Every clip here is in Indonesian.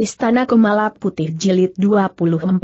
Istana Kumala Putih Jilid 24.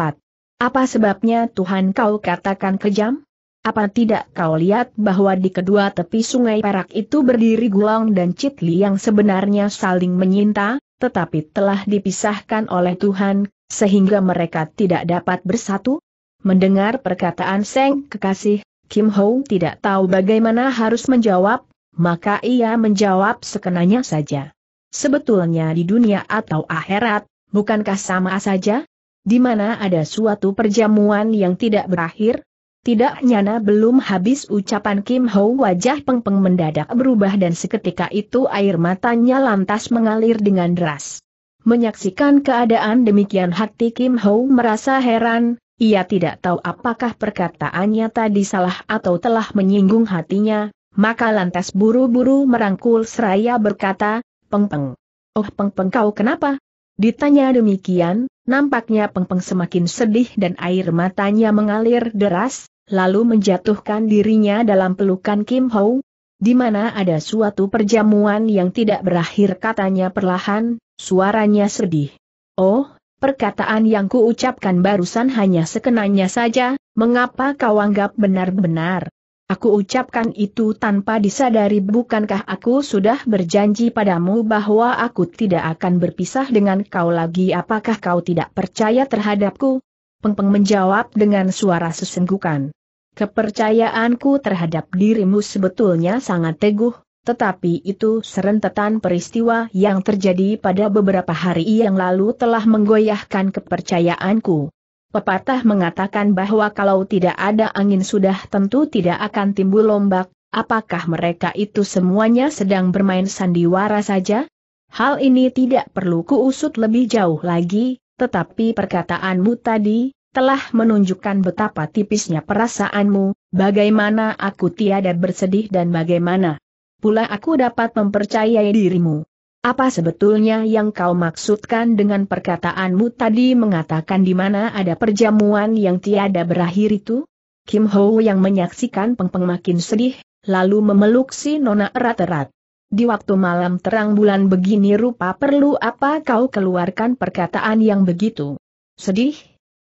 Apa sebabnya Tuhan kau katakan kejam? Apa tidak kau lihat bahwa di kedua tepi sungai Perak itu berdiri Gulang dan Citli yang sebenarnya saling menyinta, tetapi telah dipisahkan oleh Tuhan, sehingga mereka tidak dapat bersatu? Mendengar perkataan Seng Kekasih, Kim Ho tidak tahu bagaimana harus menjawab, maka ia menjawab sekenanya saja sebetulnya di dunia atau akhirat, bukankah sama saja? Di mana ada suatu perjamuan yang tidak berakhir? Tidak nyana belum habis ucapan Kim Ho wajah pengpeng Peng mendadak berubah dan seketika itu air matanya lantas mengalir dengan deras. Menyaksikan keadaan demikian hati Kim Ho merasa heran, ia tidak tahu apakah perkataannya tadi salah atau telah menyinggung hatinya, maka lantas buru-buru merangkul seraya berkata, Pengpeng. Oh Pengpeng kau kenapa? Ditanya demikian, nampaknya Pengpeng semakin sedih dan air matanya mengalir deras, lalu menjatuhkan dirinya dalam pelukan Kim Ho, di mana ada suatu perjamuan yang tidak berakhir katanya perlahan, suaranya sedih. Oh, perkataan yang kuucapkan barusan hanya sekenanya saja, mengapa kau anggap benar-benar? Aku ucapkan itu tanpa disadari bukankah aku sudah berjanji padamu bahwa aku tidak akan berpisah dengan kau lagi apakah kau tidak percaya terhadapku? Pengpeng menjawab dengan suara sesenggukan. Kepercayaanku terhadap dirimu sebetulnya sangat teguh, tetapi itu serentetan peristiwa yang terjadi pada beberapa hari yang lalu telah menggoyahkan kepercayaanku. Pepatah mengatakan bahwa kalau tidak ada angin sudah tentu tidak akan timbul lombak, apakah mereka itu semuanya sedang bermain sandiwara saja? Hal ini tidak perlu kuusut lebih jauh lagi, tetapi perkataanmu tadi, telah menunjukkan betapa tipisnya perasaanmu, bagaimana aku tiada bersedih dan bagaimana pula aku dapat mempercayai dirimu. Apa sebetulnya yang kau maksudkan dengan perkataanmu tadi mengatakan di mana ada perjamuan yang tiada berakhir itu? Kim Ho yang menyaksikan Peng Peng makin sedih, lalu memeluk si Nona erat-erat. Di waktu malam terang bulan begini rupa perlu apa kau keluarkan perkataan yang begitu? Sedih?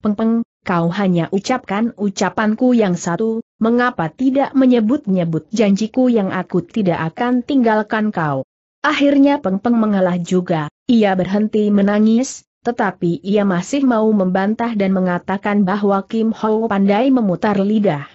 Peng Peng, kau hanya ucapkan ucapanku yang satu, mengapa tidak menyebut-nyebut janjiku yang aku tidak akan tinggalkan kau? Akhirnya Peng Peng mengalah juga, ia berhenti menangis, tetapi ia masih mau membantah dan mengatakan bahwa Kim Ho pandai memutar lidah.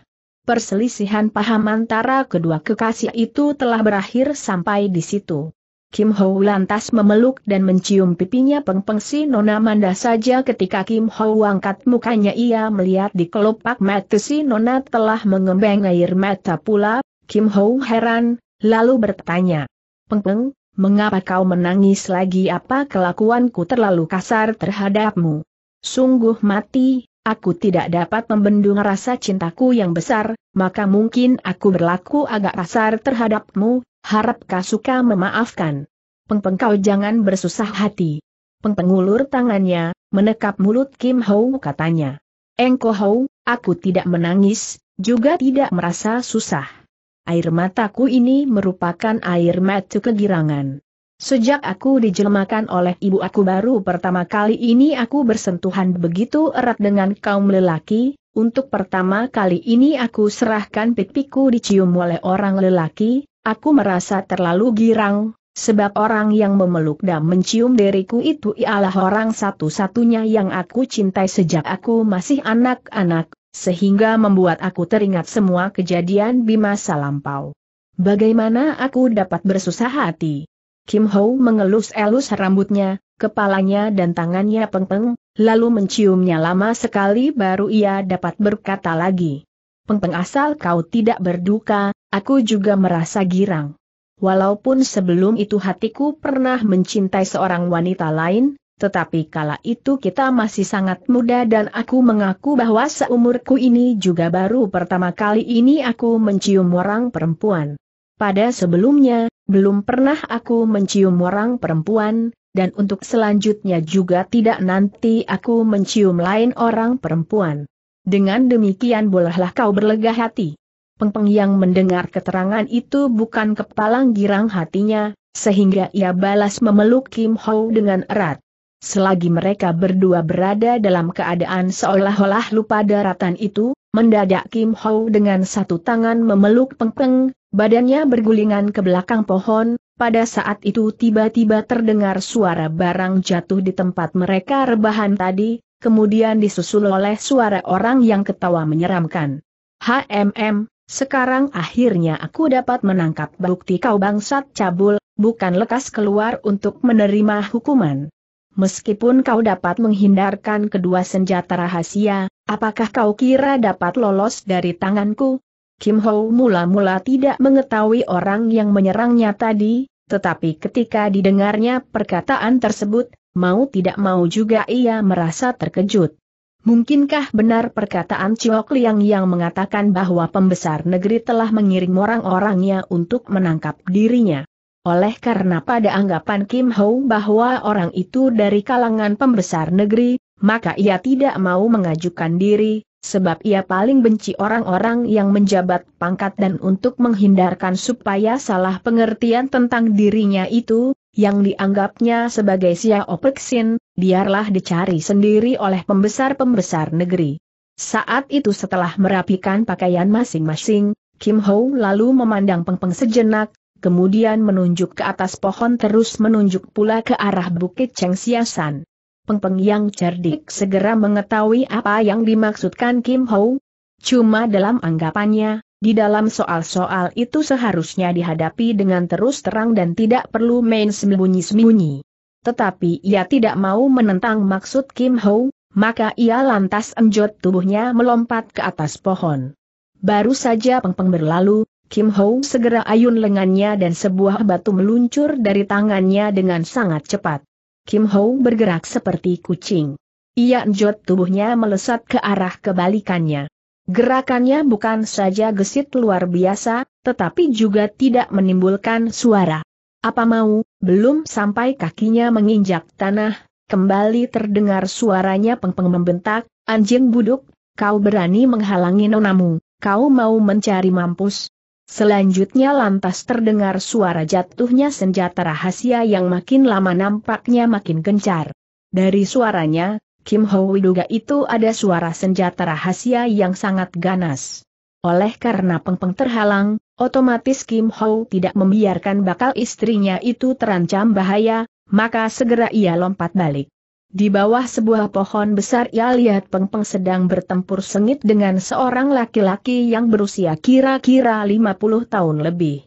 Perselisihan paham antara kedua kekasih itu telah berakhir sampai di situ. Kim Ho lantas memeluk dan mencium pipinya Peng Peng si Nona Manda saja ketika Kim Ho angkat mukanya ia melihat di kelopak mata si Nona telah mengembang air mata pula, Kim Ho heran, lalu bertanya, Pengpeng, mengapa kau menangis lagi apa kelakuanku terlalu kasar terhadapmu? Sungguh mati, aku tidak dapat membendung rasa cintaku yang besar, maka mungkin aku berlaku agak kasar terhadapmu, harap kau suka memaafkan. Pengpeng kau jangan bersusah hati. Pengpeng ulur tangannya, menekap mulut Kim Hou katanya. Engko Hou, aku tidak menangis, juga tidak merasa susah. Air mataku ini merupakan air mata kegirangan. Sejak aku dijelmakan oleh ibu aku baru pertama kali ini aku bersentuhan begitu erat dengan kaum lelaki, untuk pertama kali ini aku serahkan pipiku dicium oleh orang lelaki, aku merasa terlalu girang, Sebab orang yang memeluk dan mencium diriku itu ialah orang satu-satunya yang aku cintai sejak aku masih anak-anak, sehingga membuat aku teringat semua kejadian di masa lampau. Bagaimana aku dapat bersusah hati? Kim Ho mengelus-elus rambutnya, kepalanya dan tangannya pengpeng, lalu menciumnya lama sekali baru ia dapat berkata lagi. Pengpeng asal kau tidak berduka, aku juga merasa girang. Walaupun sebelum itu hatiku pernah mencintai seorang wanita lain, tetapi kala itu kita masih sangat muda dan aku mengaku bahwa seumurku ini juga baru pertama kali ini aku mencium orang perempuan. Pada sebelumnya, belum pernah aku mencium orang perempuan, dan untuk selanjutnya juga tidak nanti aku mencium lain orang perempuan. Dengan demikian bolehlah kau berlega hati. Pengpeng yang mendengar keterangan itu bukan kepalang girang hatinya, sehingga ia balas memeluk Kim Ho dengan erat. Selagi mereka berdua berada dalam keadaan seolah-olah lupa daratan itu, mendadak Kim Ho dengan satu tangan memeluk Pengpeng, badannya bergulingan ke belakang pohon, pada saat itu tiba-tiba terdengar suara barang jatuh di tempat mereka rebahan tadi, kemudian disusul oleh suara orang yang ketawa menyeramkan. HMM, sekarang akhirnya aku dapat menangkap bukti kau bangsat cabul, bukan lekas keluar untuk menerima hukuman. Meskipun kau dapat menghindarkan kedua senjata rahasia, apakah kau kira dapat lolos dari tanganku? Kim Ho mula-mula tidak mengetahui orang yang menyerangnya tadi, tetapi ketika didengarnya perkataan tersebut, mau tidak mau juga ia merasa terkejut. Mungkinkah benar perkataan Chiok Liang yang mengatakan bahwa pembesar negeri telah mengirim orang-orangnya untuk menangkap dirinya? Oleh karena pada anggapan Kim Ho bahwa orang itu dari kalangan pembesar negeri, maka ia tidak mau mengajukan diri, sebab ia paling benci orang-orang yang menjabat pangkat dan untuk menghindarkan supaya salah pengertian tentang dirinya itu, yang dianggapnya sebagai Sia Opeksin, biarlah dicari sendiri oleh pembesar-pembesar negeri. Saat itu setelah merapikan pakaian masing-masing, Kim Ho lalu memandang Peng Peng sejenak, kemudian menunjuk ke atas pohon terus menunjuk pula ke arah bukit Cheng Siasan. Peng yang cerdik segera mengetahui apa yang dimaksudkan Kim Ho. Cuma dalam anggapannya, di dalam soal-soal itu seharusnya dihadapi dengan terus terang dan tidak perlu main sembunyi-sembunyi. Tetapi ia tidak mau menentang maksud Kim Ho, maka ia lantas enjot tubuhnya melompat ke atas pohon. Baru saja Pengpeng berlalu, Kim Ho segera ayun lengannya dan sebuah batu meluncur dari tangannya dengan sangat cepat. Kim Ho bergerak seperti kucing. Ia njot tubuhnya melesat ke arah kebalikannya. Gerakannya bukan saja gesit luar biasa, tetapi juga tidak menimbulkan suara. Apa mau, belum sampai kakinya menginjak tanah, kembali terdengar suaranya pengpeng -peng membentak, anjing buduk, kau berani menghalangi nonamu, kau mau mencari mampus, Selanjutnya lantas terdengar suara jatuhnya senjata rahasia yang makin lama nampaknya makin gencar. Dari suaranya, Kim Ho Widuga itu ada suara senjata rahasia yang sangat ganas. Oleh karena pengpeng terhalang, otomatis Kim Ho tidak membiarkan bakal istrinya itu terancam bahaya, maka segera ia lompat balik. Di bawah sebuah pohon besar ia lihat Peng Peng sedang bertempur sengit dengan seorang laki-laki yang berusia kira-kira 50 tahun lebih.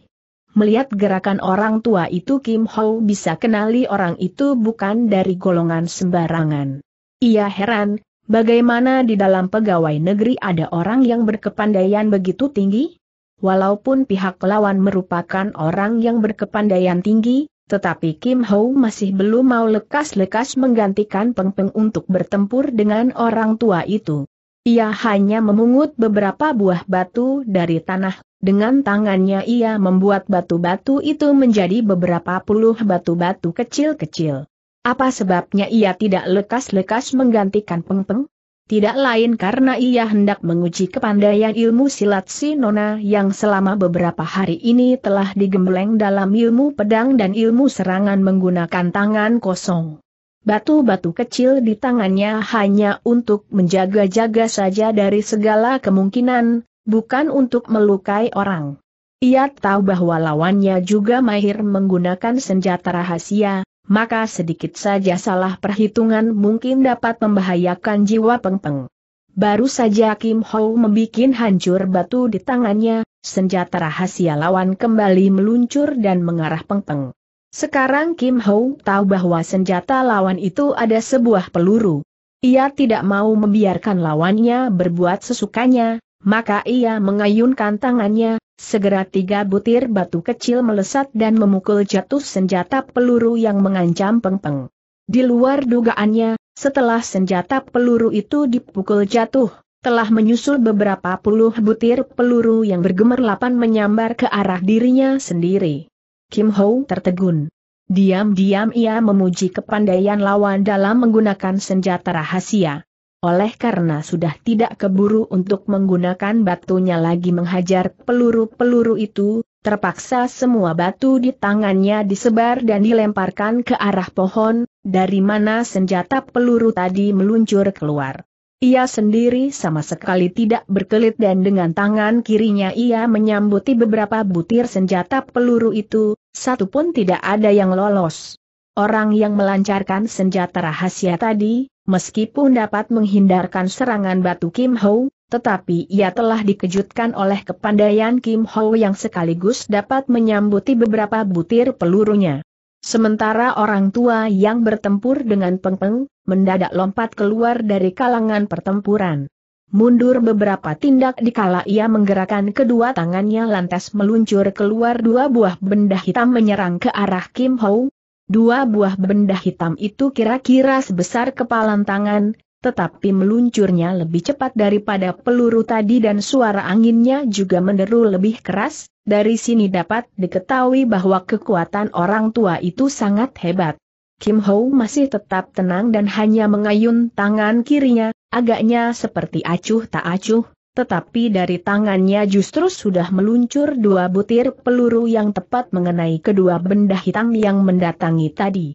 Melihat gerakan orang tua itu Kim Ho bisa kenali orang itu bukan dari golongan sembarangan. Ia heran, bagaimana di dalam pegawai negeri ada orang yang berkepandaian begitu tinggi? Walaupun pihak lawan merupakan orang yang berkepandaian tinggi, tetapi Kim Ho masih belum mau lekas-lekas menggantikan Peng Peng untuk bertempur dengan orang tua itu. Ia hanya memungut beberapa buah batu dari tanah, dengan tangannya ia membuat batu-batu itu menjadi beberapa puluh batu-batu kecil-kecil. Apa sebabnya ia tidak lekas-lekas menggantikan Peng Peng? tidak lain karena ia hendak menguji kepandaian ilmu silat Sinona yang selama beberapa hari ini telah digembleng dalam ilmu pedang dan ilmu serangan menggunakan tangan kosong. Batu-batu kecil di tangannya hanya untuk menjaga-jaga saja dari segala kemungkinan, bukan untuk melukai orang. Ia tahu bahwa lawannya juga mahir menggunakan senjata rahasia, maka sedikit saja salah perhitungan mungkin dapat membahayakan jiwa pengpeng. -peng. Baru saja Kim Ho membuat hancur batu di tangannya, senjata rahasia lawan kembali meluncur dan mengarah pengpeng. -peng. Sekarang Kim Ho tahu bahwa senjata lawan itu ada sebuah peluru. Ia tidak mau membiarkan lawannya berbuat sesukanya, maka ia mengayunkan tangannya, Segera tiga butir batu kecil melesat dan memukul jatuh senjata peluru yang mengancam Peng -peng. Di luar dugaannya, setelah senjata peluru itu dipukul jatuh, telah menyusul beberapa puluh butir peluru yang bergemerlapan menyambar ke arah dirinya sendiri. Kim Ho tertegun. Diam-diam ia memuji kepandaian lawan dalam menggunakan senjata rahasia. Oleh karena sudah tidak keburu untuk menggunakan batunya lagi menghajar peluru-peluru itu, terpaksa semua batu di tangannya disebar dan dilemparkan ke arah pohon, dari mana senjata peluru tadi meluncur keluar. Ia sendiri sama sekali tidak berkelit dan dengan tangan kirinya ia menyambuti beberapa butir senjata peluru itu, satu pun tidak ada yang lolos. Orang yang melancarkan senjata rahasia tadi, Meskipun dapat menghindarkan serangan batu Kim Ho, tetapi ia telah dikejutkan oleh kepandaian Kim Ho yang sekaligus dapat menyambuti beberapa butir pelurunya. Sementara orang tua yang bertempur dengan Peng Peng, mendadak lompat keluar dari kalangan pertempuran. Mundur beberapa tindak dikala ia menggerakkan kedua tangannya lantas meluncur keluar dua buah benda hitam menyerang ke arah Kim Ho, Dua buah benda hitam itu kira-kira sebesar kepalan tangan, tetapi meluncurnya lebih cepat daripada peluru tadi dan suara anginnya juga menderu lebih keras, dari sini dapat diketahui bahwa kekuatan orang tua itu sangat hebat. Kim Ho masih tetap tenang dan hanya mengayun tangan kirinya, agaknya seperti acuh tak acuh, tetapi dari tangannya justru sudah meluncur dua butir peluru yang tepat mengenai kedua benda hitam yang mendatangi tadi.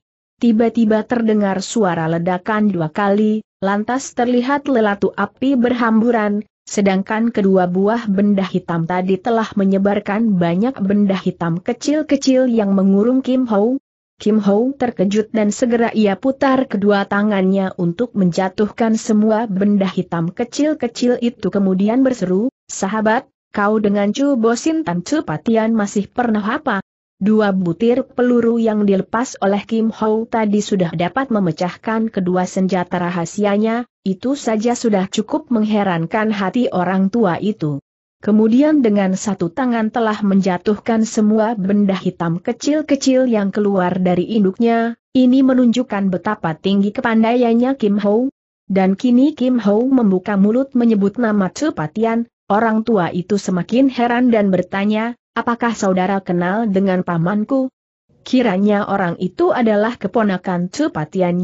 Tiba-tiba terdengar suara ledakan dua kali, lantas terlihat lelatu api berhamburan, sedangkan kedua buah benda hitam tadi telah menyebarkan banyak benda hitam kecil-kecil yang mengurung Kim Ho, Kim Ho terkejut dan segera ia putar kedua tangannya untuk menjatuhkan semua benda hitam kecil-kecil itu kemudian berseru, sahabat, kau dengan Chu Bosin Tan Chu Patian masih pernah apa? Dua butir peluru yang dilepas oleh Kim Ho tadi sudah dapat memecahkan kedua senjata rahasianya, itu saja sudah cukup mengherankan hati orang tua itu. Kemudian dengan satu tangan telah menjatuhkan semua benda hitam kecil-kecil yang keluar dari induknya, ini menunjukkan betapa tinggi kepandaiannya Kim Ho. Dan kini Kim Ho membuka mulut menyebut nama Tsu orang tua itu semakin heran dan bertanya, apakah saudara kenal dengan pamanku? Kiranya orang itu adalah keponakan Tsu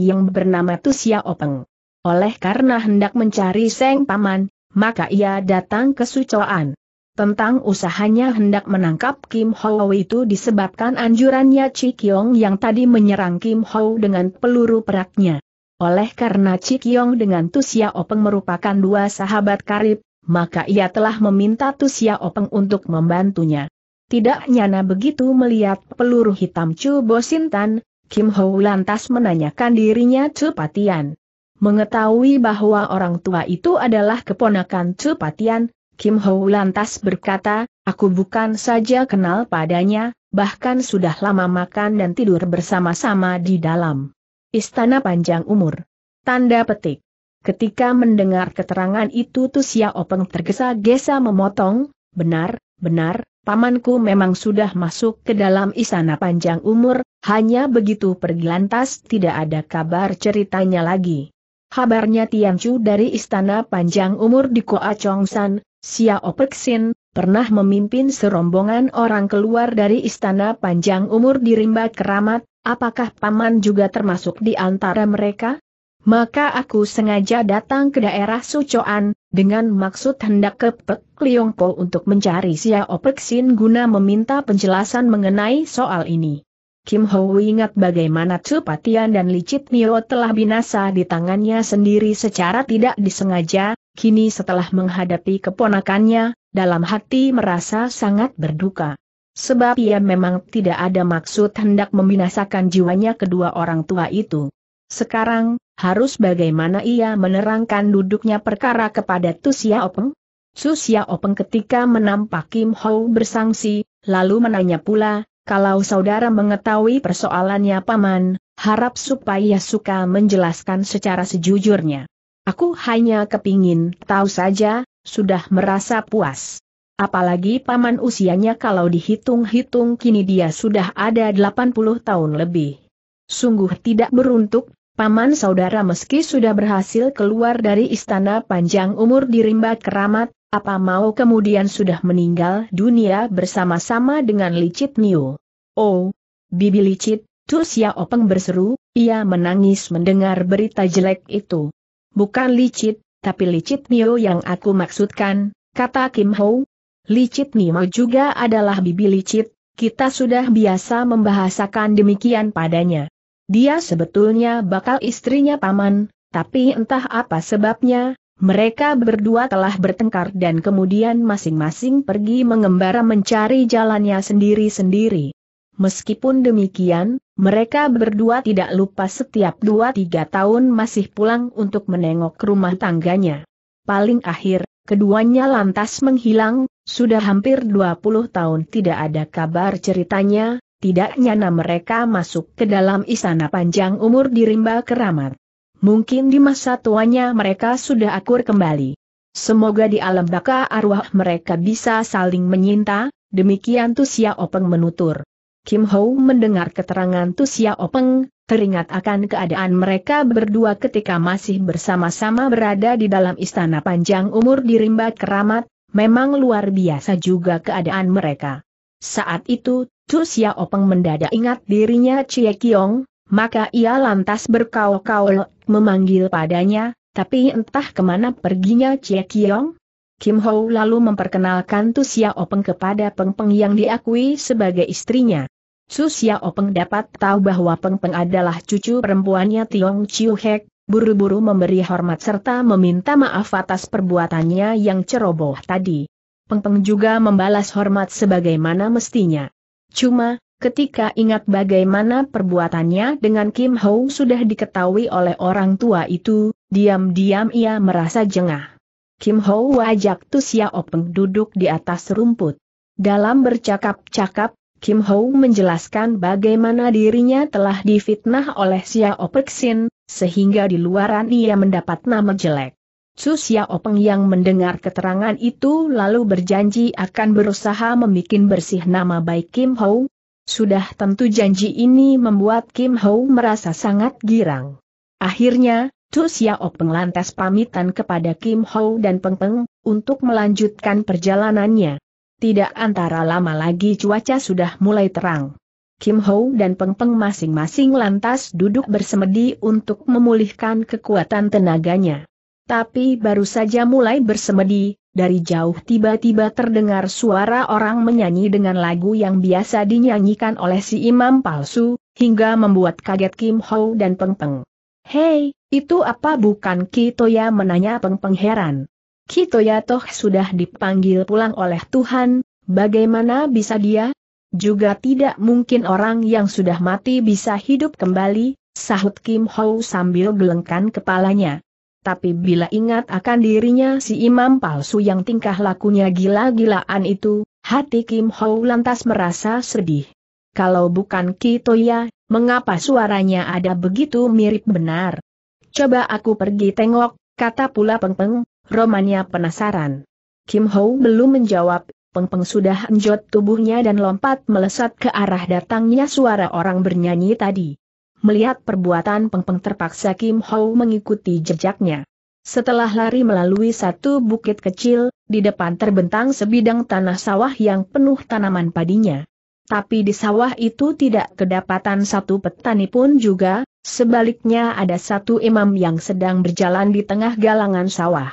yang bernama Tusia Openg. Oleh karena hendak mencari Seng Paman, maka ia datang ke Sucoan. Tentang usahanya hendak menangkap Kim Ho itu disebabkan anjurannya Chi Kyong yang tadi menyerang Kim Ho dengan peluru peraknya. Oleh karena Chi Kyong dengan Tusia Openg merupakan dua sahabat karib, maka ia telah meminta Tusia Openg untuk membantunya. Tidak nyana begitu melihat peluru hitam Chu Bosintan, Kim Ho lantas menanyakan dirinya Chu Patian. Mengetahui bahwa orang tua itu adalah keponakan Cepatian, Kim Ho lantas berkata, aku bukan saja kenal padanya, bahkan sudah lama makan dan tidur bersama-sama di dalam istana panjang umur. Tanda petik. Ketika mendengar keterangan itu Tusia Openg tergesa-gesa memotong, benar, benar, pamanku memang sudah masuk ke dalam istana panjang umur, hanya begitu pergi lantas tidak ada kabar ceritanya lagi. Kabarnya Tianchu dari Istana Panjang Umur di Koa Chongsan, Xiao Peksin, pernah memimpin serombongan orang keluar dari Istana Panjang Umur di Rimba Keramat, apakah Paman juga termasuk di antara mereka? Maka aku sengaja datang ke daerah Sucoan, dengan maksud hendak ke Pek Liongpo untuk mencari Xiao Peksin guna meminta penjelasan mengenai soal ini. Kim Ho ingat bagaimana cupatian dan Licit Mio telah binasa di tangannya sendiri secara tidak disengaja, kini setelah menghadapi keponakannya, dalam hati merasa sangat berduka. Sebab ia memang tidak ada maksud hendak membinasakan jiwanya kedua orang tua itu. Sekarang, harus bagaimana ia menerangkan duduknya perkara kepada Tu Openg? Su Openg ketika menampak Kim Ho bersangsi, lalu menanya pula, kalau saudara mengetahui persoalannya paman, harap supaya suka menjelaskan secara sejujurnya. Aku hanya kepingin tahu saja, sudah merasa puas. Apalagi paman usianya kalau dihitung-hitung kini dia sudah ada 80 tahun lebih. Sungguh tidak beruntuk, paman saudara meski sudah berhasil keluar dari istana panjang umur di rimba keramat, apa mau kemudian sudah meninggal dunia bersama-sama dengan licit Niu? Oh, bibi licit, Tu ya Openg berseru, ia menangis mendengar berita jelek itu. Bukan licit, tapi licit Niu yang aku maksudkan, kata Kim Ho. Licit Niu juga adalah bibi licit, kita sudah biasa membahasakan demikian padanya. Dia sebetulnya bakal istrinya paman, tapi entah apa sebabnya, mereka berdua telah bertengkar dan kemudian masing-masing pergi mengembara mencari jalannya sendiri-sendiri. Meskipun demikian, mereka berdua tidak lupa setiap dua tiga tahun masih pulang untuk menengok rumah tangganya. Paling akhir, keduanya lantas menghilang, sudah hampir 20 tahun tidak ada kabar ceritanya, tidak nyana mereka masuk ke dalam istana panjang umur di rimba keramat mungkin di masa tuanya mereka sudah akur kembali. Semoga di alam baka arwah mereka bisa saling menyinta, demikian Tusia Openg menutur. Kim Ho mendengar keterangan Tusia Openg, teringat akan keadaan mereka berdua ketika masih bersama-sama berada di dalam istana panjang umur di rimba keramat, memang luar biasa juga keadaan mereka. Saat itu, Tusia Openg mendadak ingat dirinya Cie Kiong, maka ia lantas berkaul-kaul, memanggil padanya, tapi entah kemana perginya Cie Kiong. Kim Ho lalu memperkenalkan Tu Peng kepada Peng Peng yang diakui sebagai istrinya. Su Peng dapat tahu bahwa Peng Peng adalah cucu perempuannya Tiong Chiu Hek, buru-buru memberi hormat serta meminta maaf atas perbuatannya yang ceroboh tadi. Peng Peng juga membalas hormat sebagaimana mestinya. Cuma, Ketika ingat bagaimana perbuatannya dengan Kim Ho sudah diketahui oleh orang tua itu, diam-diam ia merasa jengah. Kim Ho wajak Tu Openg duduk di atas rumput. Dalam bercakap-cakap, Kim Ho menjelaskan bagaimana dirinya telah difitnah oleh Xiao Peksin, sehingga di luaran ia mendapat nama jelek. Su Openg yang mendengar keterangan itu lalu berjanji akan berusaha membuat bersih nama baik Kim Ho, sudah tentu janji ini membuat Kim Ho merasa sangat girang. Akhirnya, Tu Xiaopeng Peng lantas pamitan kepada Kim Ho dan Peng Peng, untuk melanjutkan perjalanannya. Tidak antara lama lagi cuaca sudah mulai terang. Kim Ho dan Peng Peng masing-masing lantas duduk bersemedi untuk memulihkan kekuatan tenaganya. Tapi baru saja mulai bersemedi, dari jauh tiba-tiba terdengar suara orang menyanyi dengan lagu yang biasa dinyanyikan oleh si imam palsu, hingga membuat kaget Kim Ho dan Peng Peng. Hei, itu apa bukan Kitoya menanya Peng Peng heran. Kitoya toh sudah dipanggil pulang oleh Tuhan, bagaimana bisa dia? Juga tidak mungkin orang yang sudah mati bisa hidup kembali, sahut Kim Ho sambil gelengkan kepalanya. Tapi bila ingat akan dirinya si imam palsu yang tingkah lakunya gila-gilaan itu, hati Kim Ho lantas merasa sedih. Kalau bukan Kitoya, mengapa suaranya ada begitu mirip benar? Coba aku pergi tengok, kata pula Peng Peng, romannya penasaran. Kim Ho belum menjawab, Peng Peng sudah enjot tubuhnya dan lompat melesat ke arah datangnya suara orang bernyanyi tadi. Melihat perbuatan Pengpeng -peng terpaksa Kim Ho mengikuti jejaknya. Setelah lari melalui satu bukit kecil, di depan terbentang sebidang tanah sawah yang penuh tanaman padinya. Tapi di sawah itu tidak kedapatan satu petani pun juga, sebaliknya ada satu imam yang sedang berjalan di tengah galangan sawah.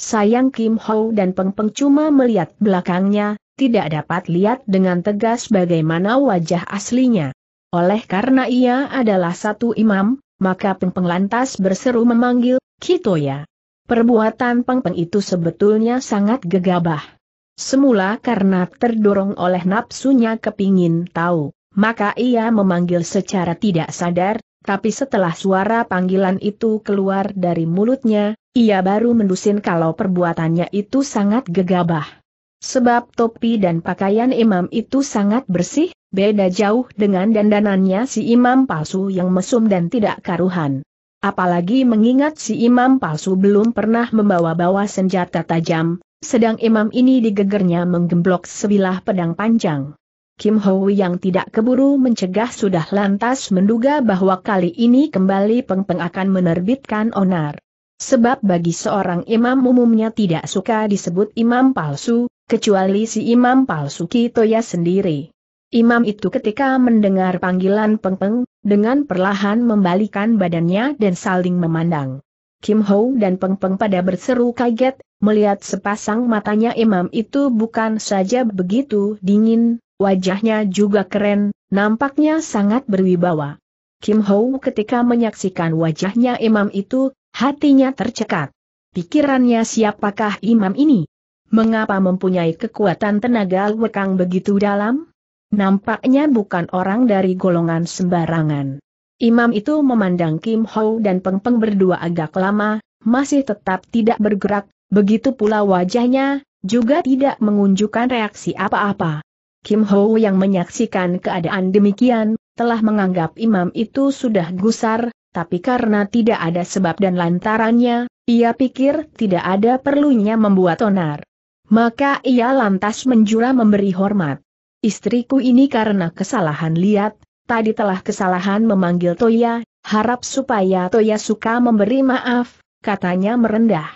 Sayang Kim Ho dan Peng Peng cuma melihat belakangnya, tidak dapat lihat dengan tegas bagaimana wajah aslinya. Oleh karena ia adalah satu imam, maka Pengpeng lantas berseru memanggil, Kito ya. Perbuatan Pengpeng itu sebetulnya sangat gegabah. Semula karena terdorong oleh nafsunya kepingin tahu, maka ia memanggil secara tidak sadar, tapi setelah suara panggilan itu keluar dari mulutnya, ia baru mendusin kalau perbuatannya itu sangat gegabah. Sebab topi dan pakaian imam itu sangat bersih, Beda jauh dengan dandanannya si imam palsu yang mesum dan tidak karuhan. Apalagi mengingat si imam palsu belum pernah membawa-bawa senjata tajam, sedang imam ini digegernya menggemblok sebilah pedang panjang. Kim Ho yang tidak keburu mencegah sudah lantas menduga bahwa kali ini kembali Peng Peng akan menerbitkan onar. Sebab bagi seorang imam umumnya tidak suka disebut imam palsu, kecuali si imam palsu Kitoya sendiri. Imam itu ketika mendengar panggilan Pengpeng, dengan perlahan membalikan badannya dan saling memandang. Kim Ho dan Pengpeng pada berseru kaget, melihat sepasang matanya imam itu bukan saja begitu dingin, wajahnya juga keren, nampaknya sangat berwibawa. Kim Ho ketika menyaksikan wajahnya imam itu, hatinya tercekat. Pikirannya siapakah imam ini? Mengapa mempunyai kekuatan tenaga lekang begitu dalam? Nampaknya bukan orang dari golongan sembarangan. Imam itu memandang Kim Ho dan Peng Peng berdua agak lama, masih tetap tidak bergerak, begitu pula wajahnya, juga tidak mengunjukkan reaksi apa-apa. Kim Ho yang menyaksikan keadaan demikian, telah menganggap imam itu sudah gusar, tapi karena tidak ada sebab dan lantarannya, ia pikir tidak ada perlunya membuat onar. Maka ia lantas menjura memberi hormat. Istriku ini karena kesalahan lihat, tadi telah kesalahan memanggil Toya, harap supaya Toya suka memberi maaf, katanya merendah.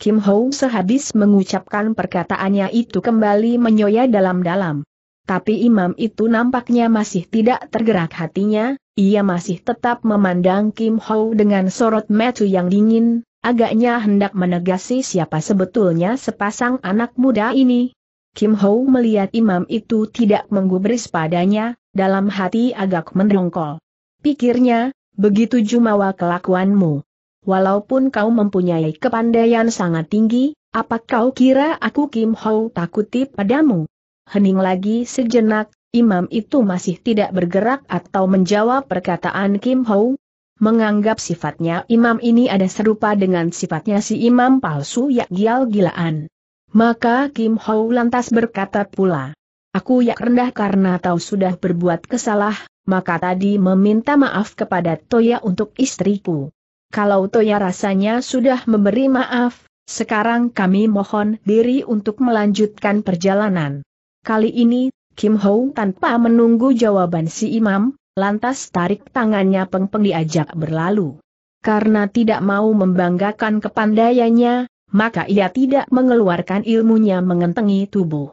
Kim Ho sehabis mengucapkan perkataannya itu kembali menyoya dalam-dalam. Tapi imam itu nampaknya masih tidak tergerak hatinya, ia masih tetap memandang Kim Ho dengan sorot metu yang dingin, agaknya hendak menegasi siapa sebetulnya sepasang anak muda ini, Kim Ho melihat imam itu tidak menggubris padanya, dalam hati agak mendongkol. Pikirnya, begitu jumawa kelakuanmu. Walaupun kau mempunyai kepandaian sangat tinggi, apa kau kira aku Kim Ho takuti padamu? Hening lagi sejenak, imam itu masih tidak bergerak atau menjawab perkataan Kim Ho, menganggap sifatnya imam ini ada serupa dengan sifatnya si imam palsu Yak Gial Gilaan. Maka Kim Ho lantas berkata pula, Aku yak rendah karena tahu sudah berbuat kesalah, maka tadi meminta maaf kepada Toya untuk istriku. Kalau Toya rasanya sudah memberi maaf, sekarang kami mohon diri untuk melanjutkan perjalanan. Kali ini, Kim Ho tanpa menunggu jawaban si imam, lantas tarik tangannya Peng Peng diajak berlalu. Karena tidak mau membanggakan kepandaiannya, maka ia tidak mengeluarkan ilmunya mengentengi tubuh.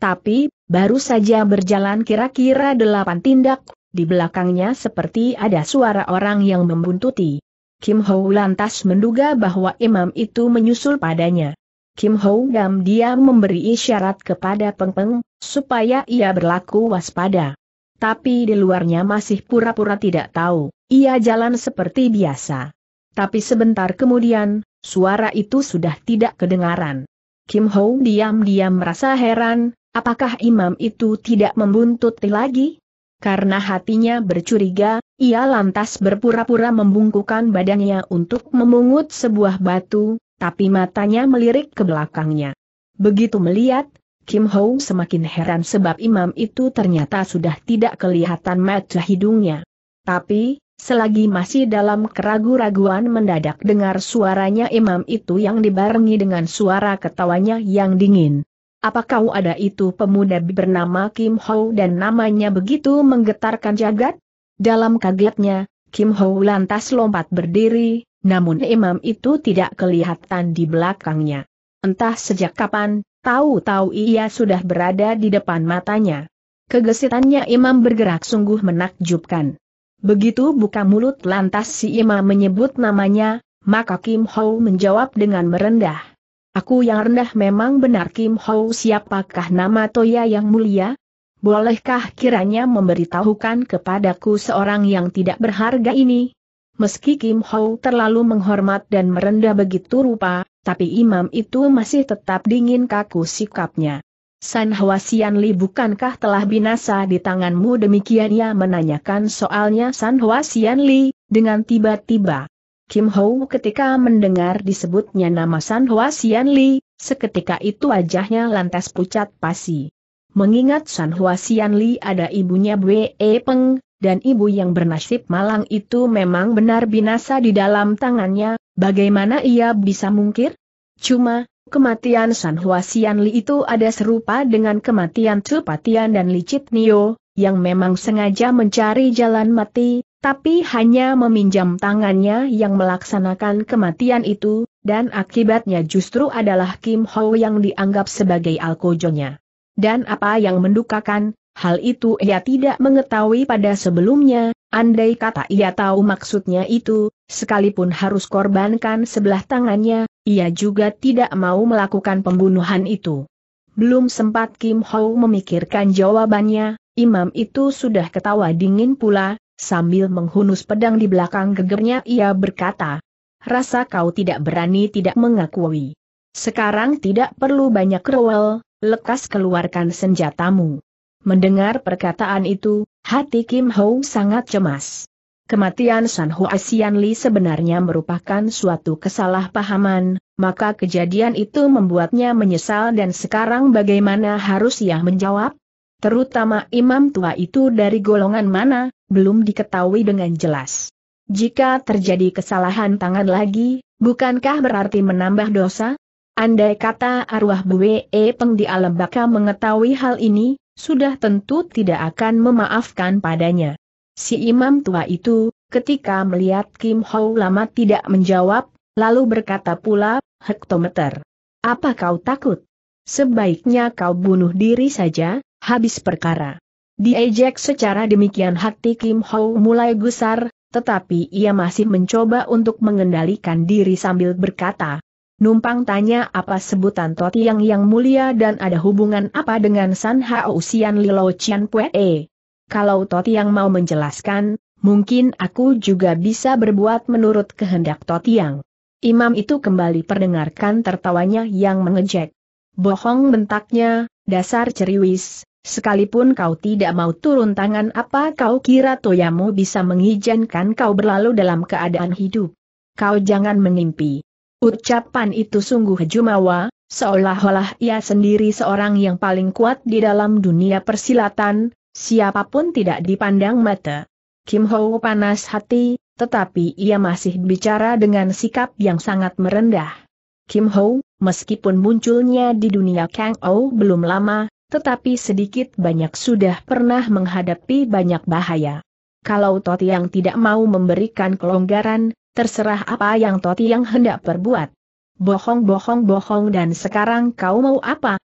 Tapi, baru saja berjalan kira-kira delapan tindak, di belakangnya seperti ada suara orang yang membuntuti. Kim Ho lantas menduga bahwa imam itu menyusul padanya. Kim Ho Gam dia memberi isyarat kepada Peng Peng, supaya ia berlaku waspada. Tapi di luarnya masih pura-pura tidak tahu, ia jalan seperti biasa. Tapi sebentar kemudian, Suara itu sudah tidak kedengaran. Kim Ho diam-diam merasa heran, apakah imam itu tidak membuntut lagi? Karena hatinya bercuriga, ia lantas berpura-pura membungkukan badannya untuk memungut sebuah batu, tapi matanya melirik ke belakangnya. Begitu melihat, Kim Ho semakin heran sebab imam itu ternyata sudah tidak kelihatan mata hidungnya. Tapi, Selagi masih dalam keragu-raguan mendadak dengar suaranya imam itu yang dibarengi dengan suara ketawanya yang dingin. Apa kau ada itu pemuda bernama Kim Ho dan namanya begitu menggetarkan jagat? Dalam kagetnya, Kim Ho lantas lompat berdiri, namun imam itu tidak kelihatan di belakangnya. Entah sejak kapan, tahu-tahu ia sudah berada di depan matanya. Kegesitannya imam bergerak sungguh menakjubkan. Begitu buka mulut lantas si ima menyebut namanya, maka Kim Ho menjawab dengan merendah. Aku yang rendah memang benar Kim Ho siapakah nama Toya yang mulia? Bolehkah kiranya memberitahukan kepadaku seorang yang tidak berharga ini? Meski Kim Ho terlalu menghormat dan merendah begitu rupa, tapi imam itu masih tetap dingin kaku sikapnya. San Sian Li bukankah telah binasa di tanganmu demikian ia menanyakan soalnya San Sian Li, dengan tiba-tiba. Kim Ho ketika mendengar disebutnya nama San Sian Li, seketika itu wajahnya lantas pucat pasi. Mengingat San Sian Li ada ibunya Bwe e Peng, dan ibu yang bernasib malang itu memang benar binasa di dalam tangannya, bagaimana ia bisa mungkir? Cuma, kematian San Huasian Li itu ada serupa dengan kematian Cepatian dan Licit Nio, yang memang sengaja mencari jalan mati, tapi hanya meminjam tangannya yang melaksanakan kematian itu, dan akibatnya justru adalah Kim Ho yang dianggap sebagai alkojonya. Dan apa yang mendukakan, hal itu ia tidak mengetahui pada sebelumnya, andai kata ia tahu maksudnya itu, sekalipun harus korbankan sebelah tangannya, ia juga tidak mau melakukan pembunuhan itu. Belum sempat Kim Hou memikirkan jawabannya, imam itu sudah ketawa dingin pula, sambil menghunus pedang di belakang gegernya ia berkata, Rasa kau tidak berani tidak mengakui. Sekarang tidak perlu banyak rewel, lekas keluarkan senjatamu. Mendengar perkataan itu, hati Kim Hou sangat cemas. Kematian San Hua Asian Li sebenarnya merupakan suatu kesalahpahaman, maka kejadian itu membuatnya menyesal dan sekarang bagaimana harus ia menjawab? Terutama imam tua itu dari golongan mana, belum diketahui dengan jelas. Jika terjadi kesalahan tangan lagi, bukankah berarti menambah dosa? Andai kata arwah Bwe Peng di alam baka mengetahui hal ini, sudah tentu tidak akan memaafkan padanya. Si imam tua itu, ketika melihat Kim Hou lama tidak menjawab, lalu berkata pula, hektometer. Apa kau takut? Sebaiknya kau bunuh diri saja, habis perkara. Diejek secara demikian hati Kim Hou mulai gusar, tetapi ia masih mencoba untuk mengendalikan diri sambil berkata, Numpang tanya apa sebutan Toti yang yang mulia dan ada hubungan apa dengan San Hao Xian Lilo Chian Pue kalau Toti yang mau menjelaskan, mungkin aku juga bisa berbuat menurut kehendak Toti yang. Imam itu kembali perdengarkan tertawanya yang mengejek. Bohong bentaknya, dasar ceriwis, sekalipun kau tidak mau turun tangan apa kau kira toyamu bisa mengizinkan kau berlalu dalam keadaan hidup. Kau jangan menimpi. Ucapan itu sungguh jumawa, seolah-olah ia sendiri seorang yang paling kuat di dalam dunia persilatan, Siapapun tidak dipandang mata. Kim Ho panas hati, tetapi ia masih bicara dengan sikap yang sangat merendah. Kim Ho, meskipun munculnya di dunia Kang O belum lama, tetapi sedikit banyak sudah pernah menghadapi banyak bahaya. Kalau Toti yang tidak mau memberikan kelonggaran, terserah apa yang Toti yang hendak perbuat. Bohong bohong bohong dan sekarang kau mau apa?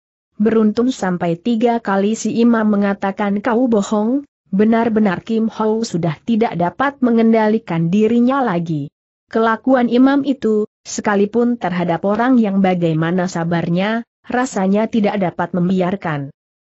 Beruntung sampai tiga kali si imam mengatakan kau bohong, benar-benar Kim Ho sudah tidak dapat mengendalikan dirinya lagi. Kelakuan imam itu, sekalipun terhadap orang yang bagaimana sabarnya, rasanya tidak dapat membiarkan.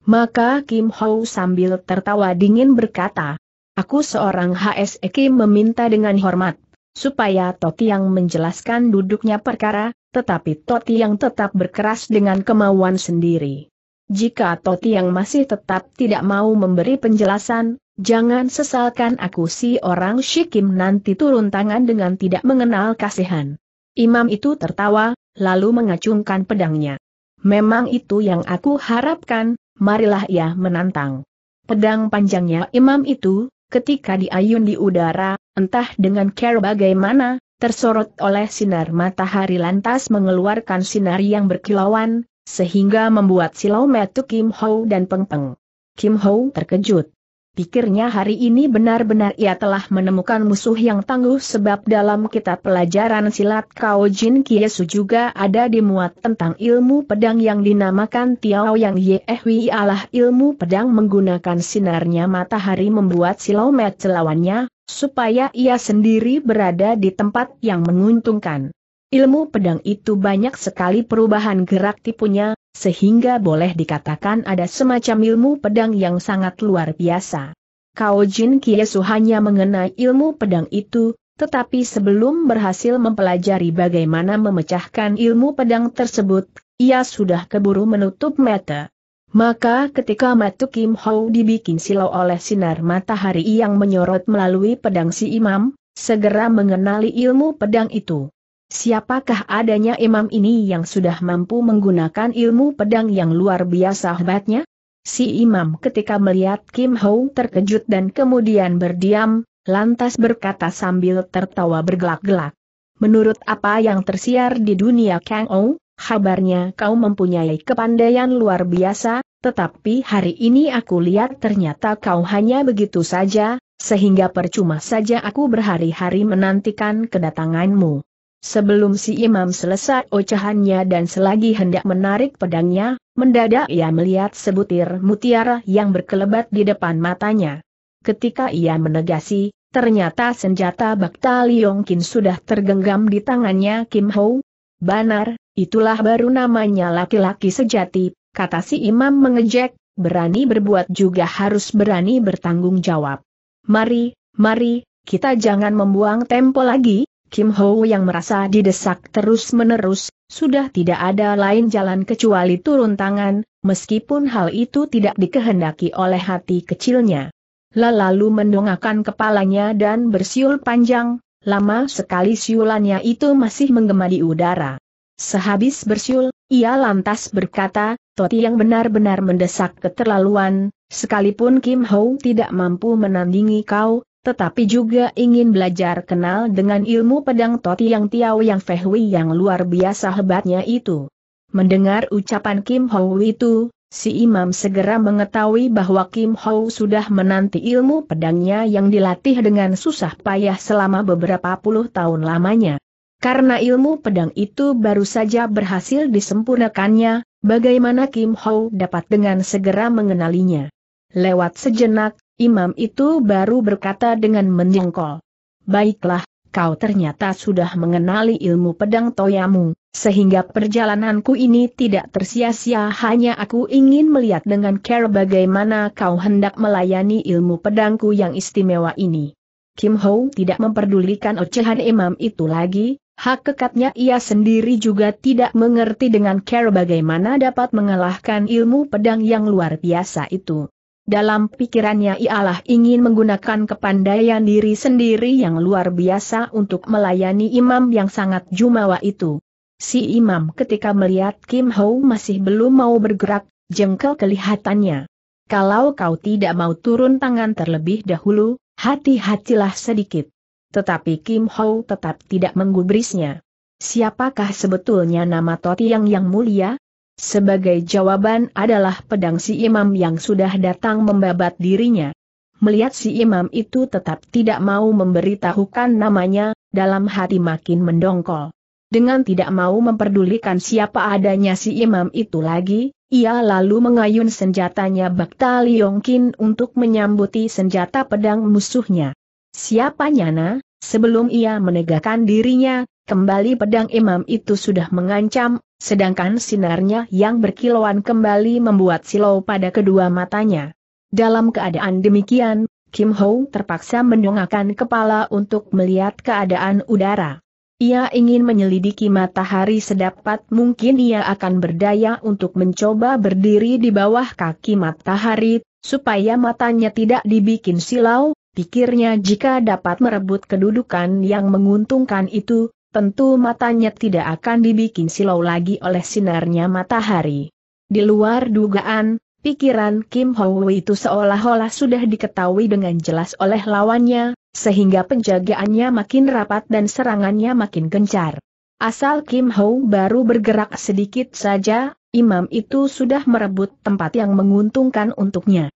Maka Kim Ho sambil tertawa dingin berkata, Aku seorang HSE Kim meminta dengan hormat, supaya Toti yang menjelaskan duduknya perkara, tetapi Toti yang tetap berkeras dengan kemauan sendiri. Jika Toti yang masih tetap tidak mau memberi penjelasan, jangan sesalkan aku si orang Shikim nanti turun tangan dengan tidak mengenal kasihan. Imam itu tertawa, lalu mengacungkan pedangnya. Memang itu yang aku harapkan, marilah ia menantang. Pedang panjangnya imam itu, ketika diayun di udara, entah dengan care bagaimana, tersorot oleh sinar matahari lantas mengeluarkan sinar yang berkilauan, sehingga membuat Silaumetu Kim Ho dan Peng Peng. Kim Ho terkejut. Pikirnya hari ini benar-benar ia telah menemukan musuh yang tangguh sebab dalam kitab pelajaran silat Kao Jin Kiesu juga ada dimuat tentang ilmu pedang yang dinamakan Tiao Yang Ye Yehui eh Allah ilmu pedang menggunakan sinarnya matahari membuat silomet lawannya, supaya ia sendiri berada di tempat yang menguntungkan. Ilmu pedang itu banyak sekali perubahan gerak tipunya, sehingga boleh dikatakan ada semacam ilmu pedang yang sangat luar biasa. Kao Jin Kiesu hanya mengenai ilmu pedang itu, tetapi sebelum berhasil mempelajari bagaimana memecahkan ilmu pedang tersebut, ia sudah keburu menutup mata. Maka ketika Matu Kim Hou dibikin silau oleh sinar matahari yang menyorot melalui pedang si imam, segera mengenali ilmu pedang itu. Siapakah adanya imam ini yang sudah mampu menggunakan ilmu pedang yang luar biasa hebatnya? Si imam ketika melihat Kim Hou terkejut dan kemudian berdiam, lantas berkata sambil tertawa bergelak-gelak. Menurut apa yang tersiar di dunia Kang Ou, kabarnya kau mempunyai kepandaian luar biasa, tetapi hari ini aku lihat ternyata kau hanya begitu saja, sehingga percuma saja aku berhari-hari menantikan kedatanganmu. Sebelum si imam selesai ocehannya dan selagi hendak menarik pedangnya, mendadak ia melihat sebutir mutiara yang berkelebat di depan matanya. Ketika ia menegasi, ternyata senjata bakta Liong Kin sudah tergenggam di tangannya Kim Ho. Banar, Itulah baru namanya laki-laki sejati, kata si imam mengejek, berani berbuat juga harus berani bertanggung jawab. Mari, mari, kita jangan membuang tempo lagi, Kim Ho yang merasa didesak terus-menerus, sudah tidak ada lain jalan kecuali turun tangan, meskipun hal itu tidak dikehendaki oleh hati kecilnya. Lalu mendongakkan kepalanya dan bersiul panjang, lama sekali siulannya itu masih menggema di udara. Sehabis bersiul, ia lantas berkata, Toti yang benar-benar mendesak keterlaluan, sekalipun Kim Ho tidak mampu menandingi kau, tetapi juga ingin belajar kenal dengan ilmu pedang Toti yang Tiao yang Fehui yang luar biasa hebatnya itu. Mendengar ucapan Kim Ho itu, si imam segera mengetahui bahwa Kim Ho sudah menanti ilmu pedangnya yang dilatih dengan susah payah selama beberapa puluh tahun lamanya. Karena ilmu pedang itu baru saja berhasil disempurnakannya, bagaimana Kim Ho dapat dengan segera mengenalinya. Lewat sejenak, imam itu baru berkata dengan menjengkol. Baiklah, kau ternyata sudah mengenali ilmu pedang toyamu, sehingga perjalananku ini tidak tersia-sia hanya aku ingin melihat dengan care bagaimana kau hendak melayani ilmu pedangku yang istimewa ini. Kim Ho tidak memperdulikan ocehan imam itu lagi, Hak kekatnya ia sendiri juga tidak mengerti dengan care bagaimana dapat mengalahkan ilmu pedang yang luar biasa itu. Dalam pikirannya ialah ingin menggunakan kepandaian diri sendiri yang luar biasa untuk melayani imam yang sangat jumawa itu. Si imam ketika melihat Kim Ho masih belum mau bergerak, jengkel kelihatannya. Kalau kau tidak mau turun tangan terlebih dahulu, hati-hatilah sedikit tetapi Kim Ho tetap tidak menggubrisnya. Siapakah sebetulnya nama Totti yang mulia? Sebagai jawaban adalah pedang si imam yang sudah datang membabat dirinya. Melihat si imam itu tetap tidak mau memberitahukan namanya, dalam hati makin mendongkol. Dengan tidak mau memperdulikan siapa adanya si imam itu lagi, ia lalu mengayun senjatanya Bakta Liongkin untuk menyambuti senjata pedang musuhnya. Siapa Nyana? Sebelum ia menegakkan dirinya, kembali pedang imam itu sudah mengancam, sedangkan sinarnya yang berkilauan kembali membuat silau pada kedua matanya. Dalam keadaan demikian, Kim Ho terpaksa mendongakkan kepala untuk melihat keadaan udara. Ia ingin menyelidiki matahari sedapat mungkin ia akan berdaya untuk mencoba berdiri di bawah kaki matahari, supaya matanya tidak dibikin silau, Pikirnya jika dapat merebut kedudukan yang menguntungkan itu, tentu matanya tidak akan dibikin silau lagi oleh sinarnya matahari. Di luar dugaan, pikiran Kim Ho itu seolah-olah sudah diketahui dengan jelas oleh lawannya, sehingga penjagaannya makin rapat dan serangannya makin gencar. Asal Kim Ho baru bergerak sedikit saja, imam itu sudah merebut tempat yang menguntungkan untuknya.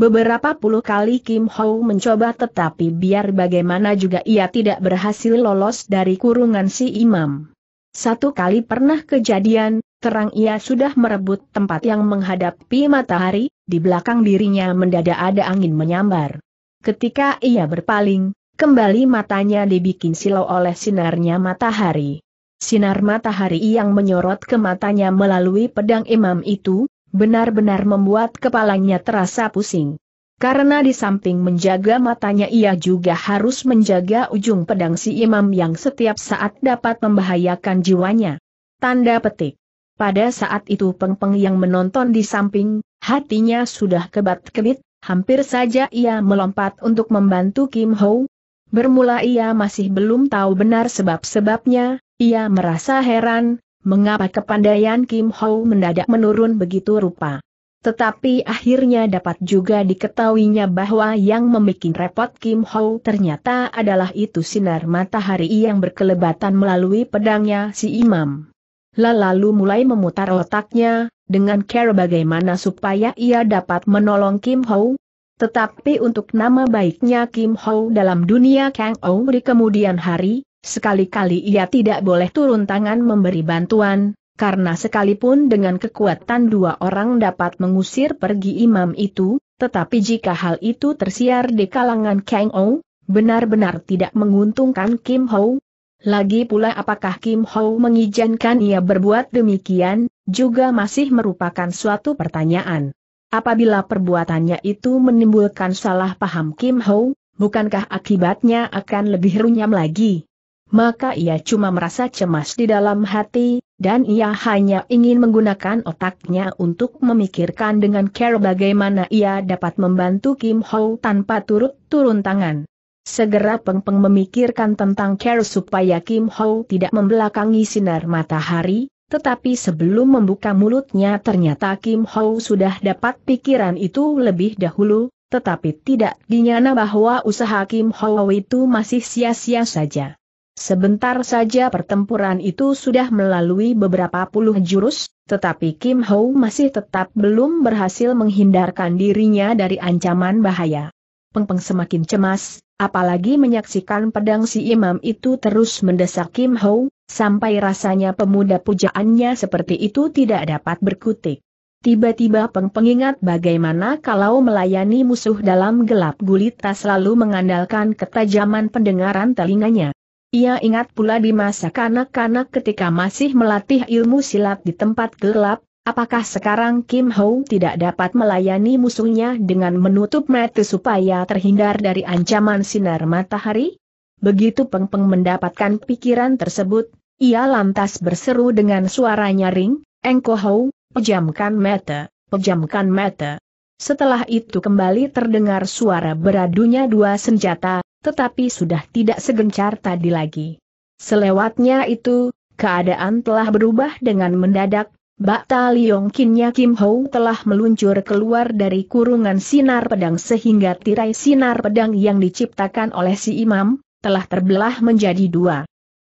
Beberapa puluh kali Kim Ho mencoba tetapi biar bagaimana juga ia tidak berhasil lolos dari kurungan si imam. Satu kali pernah kejadian, terang ia sudah merebut tempat yang menghadapi matahari, di belakang dirinya mendadak ada angin menyambar. Ketika ia berpaling, kembali matanya dibikin silau oleh sinarnya matahari. Sinar matahari yang menyorot ke matanya melalui pedang imam itu, benar-benar membuat kepalanya terasa pusing. Karena di samping menjaga matanya ia juga harus menjaga ujung pedang si imam yang setiap saat dapat membahayakan jiwanya. Tanda petik. Pada saat itu pengpeng Peng yang menonton di samping, hatinya sudah kebat-kebit, hampir saja ia melompat untuk membantu Kim Ho. Bermula ia masih belum tahu benar sebab-sebabnya, ia merasa heran, mengapa kepandaian Kim Ho mendadak menurun begitu rupa. Tetapi akhirnya dapat juga diketahuinya bahwa yang membuat repot Kim Ho ternyata adalah itu sinar matahari yang berkelebatan melalui pedangnya si imam. Lalu mulai memutar otaknya, dengan cara bagaimana supaya ia dapat menolong Kim Ho. Tetapi untuk nama baiknya Kim Ho dalam dunia Kang di kemudian hari, Sekali-kali ia tidak boleh turun tangan memberi bantuan, karena sekalipun dengan kekuatan dua orang dapat mengusir pergi imam itu, tetapi jika hal itu tersiar di kalangan Kang Ou, benar-benar tidak menguntungkan Kim Ho. Lagi pula apakah Kim Ho mengizinkan ia berbuat demikian, juga masih merupakan suatu pertanyaan. Apabila perbuatannya itu menimbulkan salah paham Kim Ho, bukankah akibatnya akan lebih runyam lagi? maka ia cuma merasa cemas di dalam hati, dan ia hanya ingin menggunakan otaknya untuk memikirkan dengan care bagaimana ia dapat membantu Kim Ho tanpa turut turun tangan. Segera Peng Peng memikirkan tentang care supaya Kim Ho tidak membelakangi sinar matahari, tetapi sebelum membuka mulutnya ternyata Kim Ho sudah dapat pikiran itu lebih dahulu, tetapi tidak dinyana bahwa usaha Kim Ho itu masih sia-sia saja. Sebentar saja pertempuran itu sudah melalui beberapa puluh jurus, tetapi Kim Ho masih tetap belum berhasil menghindarkan dirinya dari ancaman bahaya. Peng Peng semakin cemas, apalagi menyaksikan pedang si imam itu terus mendesak Kim Ho, sampai rasanya pemuda pujaannya seperti itu tidak dapat berkutik. Tiba-tiba Peng ingat bagaimana kalau melayani musuh dalam gelap gulita selalu mengandalkan ketajaman pendengaran telinganya. Ia ingat pula di masa kanak-kanak ketika masih melatih ilmu silat di tempat gelap, apakah sekarang Kim Ho tidak dapat melayani musuhnya dengan menutup mata supaya terhindar dari ancaman sinar matahari? Begitu Peng Peng mendapatkan pikiran tersebut, ia lantas berseru dengan suara nyaring, Engko Ho, pejamkan mata, pejamkan mata. Setelah itu kembali terdengar suara beradunya dua senjata, tetapi sudah tidak segencar tadi lagi. Selewatnya itu, keadaan telah berubah dengan mendadak, Bakta Kinnya Kim Ho telah meluncur keluar dari kurungan sinar pedang sehingga tirai sinar pedang yang diciptakan oleh si imam, telah terbelah menjadi dua.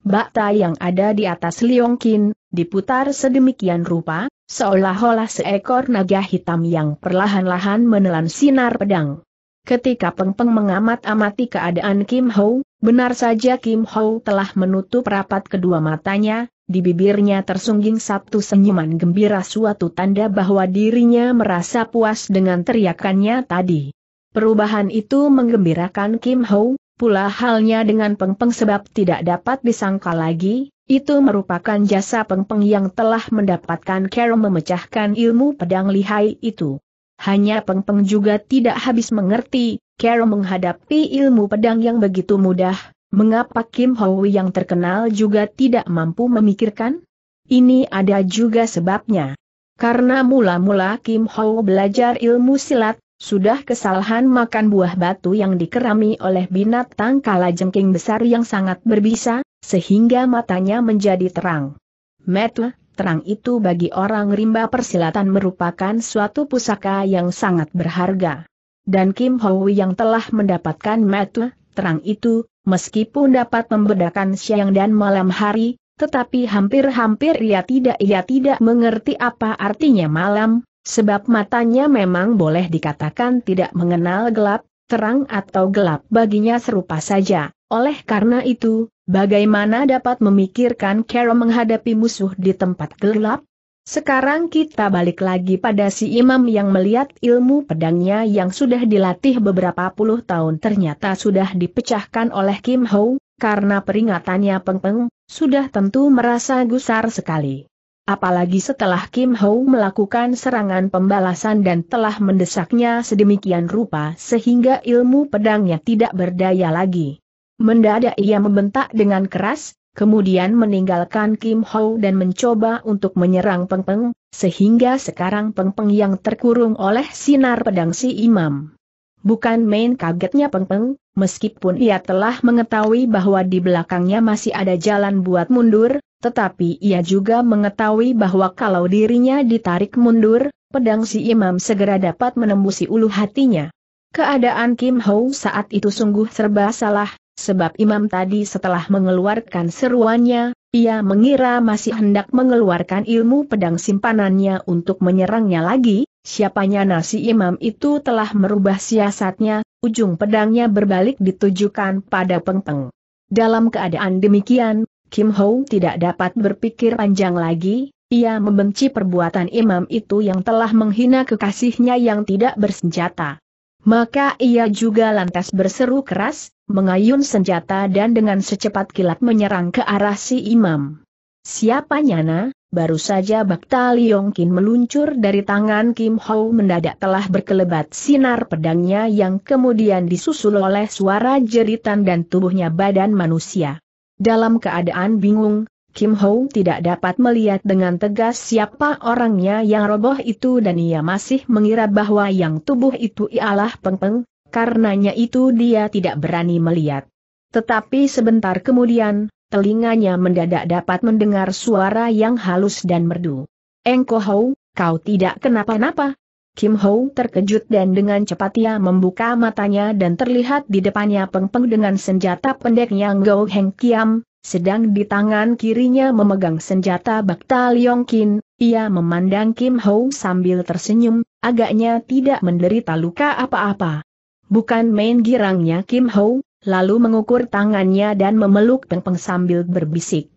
Bakta yang ada di atas Kin, diputar sedemikian rupa, seolah-olah seekor naga hitam yang perlahan-lahan menelan sinar pedang. Ketika Peng Peng mengamat-amati keadaan Kim Ho, benar saja Kim Ho telah menutup rapat kedua matanya, di bibirnya tersungging satu senyuman gembira suatu tanda bahwa dirinya merasa puas dengan teriakannya tadi. Perubahan itu menggembirakan Kim Ho, pula halnya dengan Peng Peng sebab tidak dapat disangka lagi, itu merupakan jasa Peng Peng yang telah mendapatkan Carol memecahkan ilmu pedang lihai itu. Hanya Peng Peng juga tidak habis mengerti, Carol menghadapi ilmu pedang yang begitu mudah, mengapa Kim Howe yang terkenal juga tidak mampu memikirkan? Ini ada juga sebabnya. Karena mula-mula Kim Howe belajar ilmu silat, sudah kesalahan makan buah batu yang dikerami oleh binatang kala jengking besar yang sangat berbisa, sehingga matanya menjadi terang. Metle, terang itu bagi orang rimba persilatan merupakan suatu pusaka yang sangat berharga. Dan Kim Hoi yang telah mendapatkan metu, terang itu, meskipun dapat membedakan siang dan malam hari, tetapi hampir-hampir ia tidak ia tidak mengerti apa artinya malam, sebab matanya memang boleh dikatakan tidak mengenal gelap, terang atau gelap baginya serupa saja. Oleh karena itu, Bagaimana dapat memikirkan cara menghadapi musuh di tempat gelap? Sekarang kita balik lagi pada si imam yang melihat ilmu pedangnya yang sudah dilatih beberapa puluh tahun ternyata sudah dipecahkan oleh Kim Ho, karena peringatannya Peng Peng, sudah tentu merasa gusar sekali. Apalagi setelah Kim Ho melakukan serangan pembalasan dan telah mendesaknya sedemikian rupa sehingga ilmu pedangnya tidak berdaya lagi. Mendadak ia membentak dengan keras, kemudian meninggalkan Kim Ho dan mencoba untuk menyerang Peng Peng, sehingga sekarang Peng Peng yang terkurung oleh sinar pedang si imam. Bukan main kagetnya Peng Peng, meskipun ia telah mengetahui bahwa di belakangnya masih ada jalan buat mundur, tetapi ia juga mengetahui bahwa kalau dirinya ditarik mundur, pedang si imam segera dapat menembusi ulu hatinya. Keadaan Kim Ho saat itu sungguh serba salah, Sebab imam tadi setelah mengeluarkan seruannya, ia mengira masih hendak mengeluarkan ilmu pedang simpanannya untuk menyerangnya lagi, siapanya nasi imam itu telah merubah siasatnya, ujung pedangnya berbalik ditujukan pada pengpeng. Dalam keadaan demikian, Kim Ho tidak dapat berpikir panjang lagi, ia membenci perbuatan imam itu yang telah menghina kekasihnya yang tidak bersenjata. Maka ia juga lantas berseru keras, mengayun senjata dan dengan secepat kilat menyerang ke arah si imam. Siapa nyana, baru saja Bakta Kin meluncur dari tangan Kim Ho mendadak telah berkelebat sinar pedangnya yang kemudian disusul oleh suara jeritan dan tubuhnya badan manusia. Dalam keadaan bingung, Kim Ho tidak dapat melihat dengan tegas siapa orangnya yang roboh itu dan ia masih mengira bahwa yang tubuh itu ialah pengpeng, Peng, karenanya itu dia tidak berani melihat. Tetapi sebentar kemudian, telinganya mendadak dapat mendengar suara yang halus dan merdu. Engko Ho, kau tidak kenapa-napa? Kim Ho terkejut dan dengan cepat ia membuka matanya dan terlihat di depannya pengpeng Peng dengan senjata pendeknya Go Heng Kiam, sedang di tangan kirinya memegang senjata Bakta Liongkin, ia memandang Kim Ho sambil tersenyum, agaknya tidak menderita luka apa-apa. Bukan main girangnya Kim Ho, lalu mengukur tangannya dan memeluk Peng Peng sambil berbisik.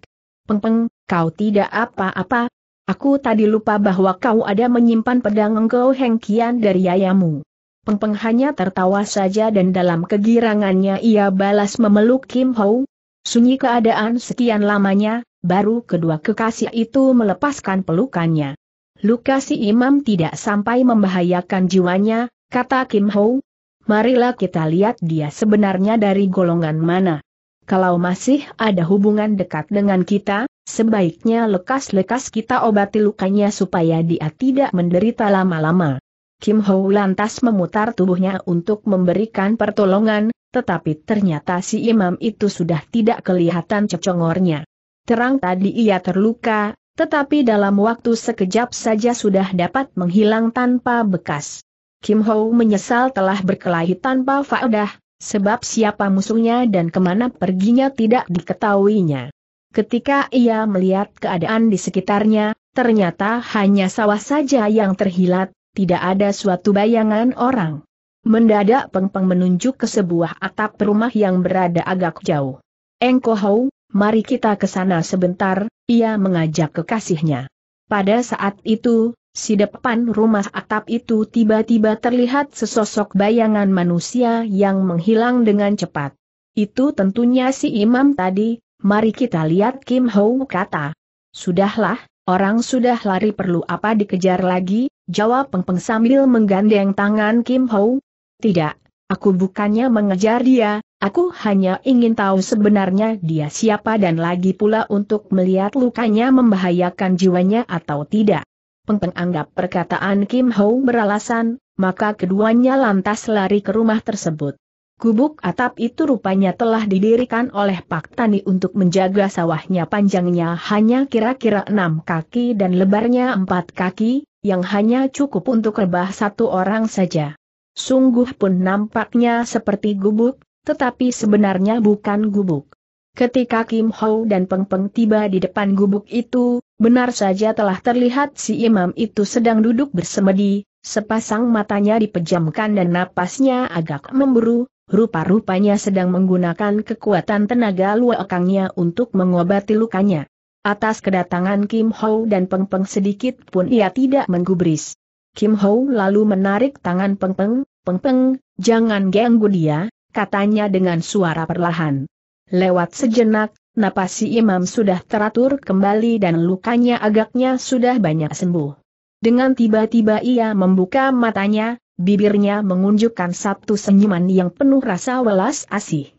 Peng Peng, kau tidak apa-apa. Aku tadi lupa bahwa kau ada menyimpan pedang engkau hengkian dari yayamu. Peng Peng hanya tertawa saja dan dalam kegirangannya ia balas memeluk Kim Ho, Sunyi keadaan sekian lamanya, baru kedua kekasih itu melepaskan pelukannya. Lukasi imam tidak sampai membahayakan jiwanya, kata Kim Ho. Marilah kita lihat dia sebenarnya dari golongan mana. Kalau masih ada hubungan dekat dengan kita, sebaiknya lekas-lekas kita obati lukanya supaya dia tidak menderita lama-lama. Kim Ho lantas memutar tubuhnya untuk memberikan pertolongan, tetapi ternyata si imam itu sudah tidak kelihatan cecongornya. Terang tadi ia terluka, tetapi dalam waktu sekejap saja sudah dapat menghilang tanpa bekas. Kim Ho menyesal telah berkelahi tanpa faedah, sebab siapa musuhnya dan kemana perginya tidak diketahuinya. Ketika ia melihat keadaan di sekitarnya, ternyata hanya sawah saja yang terhilat, tidak ada suatu bayangan orang. Mendadak Peng Peng menunjuk ke sebuah atap rumah yang berada agak jauh. Engko Hou, mari kita ke sana sebentar, ia mengajak kekasihnya. Pada saat itu, si depan rumah atap itu tiba-tiba terlihat sesosok bayangan manusia yang menghilang dengan cepat. Itu tentunya si imam tadi, mari kita lihat Kim Hou kata. Sudahlah, Orang sudah lari perlu apa dikejar lagi, jawab Peng Peng sambil menggandeng tangan Kim Ho. Tidak, aku bukannya mengejar dia, aku hanya ingin tahu sebenarnya dia siapa dan lagi pula untuk melihat lukanya membahayakan jiwanya atau tidak. Peng Peng anggap perkataan Kim Ho beralasan, maka keduanya lantas lari ke rumah tersebut. Gubuk atap itu rupanya telah didirikan oleh Pak Tani untuk menjaga sawahnya panjangnya hanya kira-kira enam kaki dan lebarnya empat kaki, yang hanya cukup untuk rebah satu orang saja. Sungguh pun nampaknya seperti gubuk, tetapi sebenarnya bukan gubuk. Ketika Kim Ho dan Peng Peng tiba di depan gubuk itu, benar saja telah terlihat si imam itu sedang duduk bersemedi, sepasang matanya dipejamkan dan napasnya agak memburu, rupa-rupanya sedang menggunakan kekuatan tenaga luakangnya untuk mengobati lukanya. Atas kedatangan Kim Ho dan Peng Peng sedikit pun ia tidak menggubris. Kim Ho lalu menarik tangan Peng Peng, Peng Peng, jangan ganggu dia, katanya dengan suara perlahan. Lewat sejenak, napas si imam sudah teratur kembali dan lukanya agaknya sudah banyak sembuh. Dengan tiba-tiba ia membuka matanya, bibirnya mengunjukkan satu senyuman yang penuh rasa welas asih.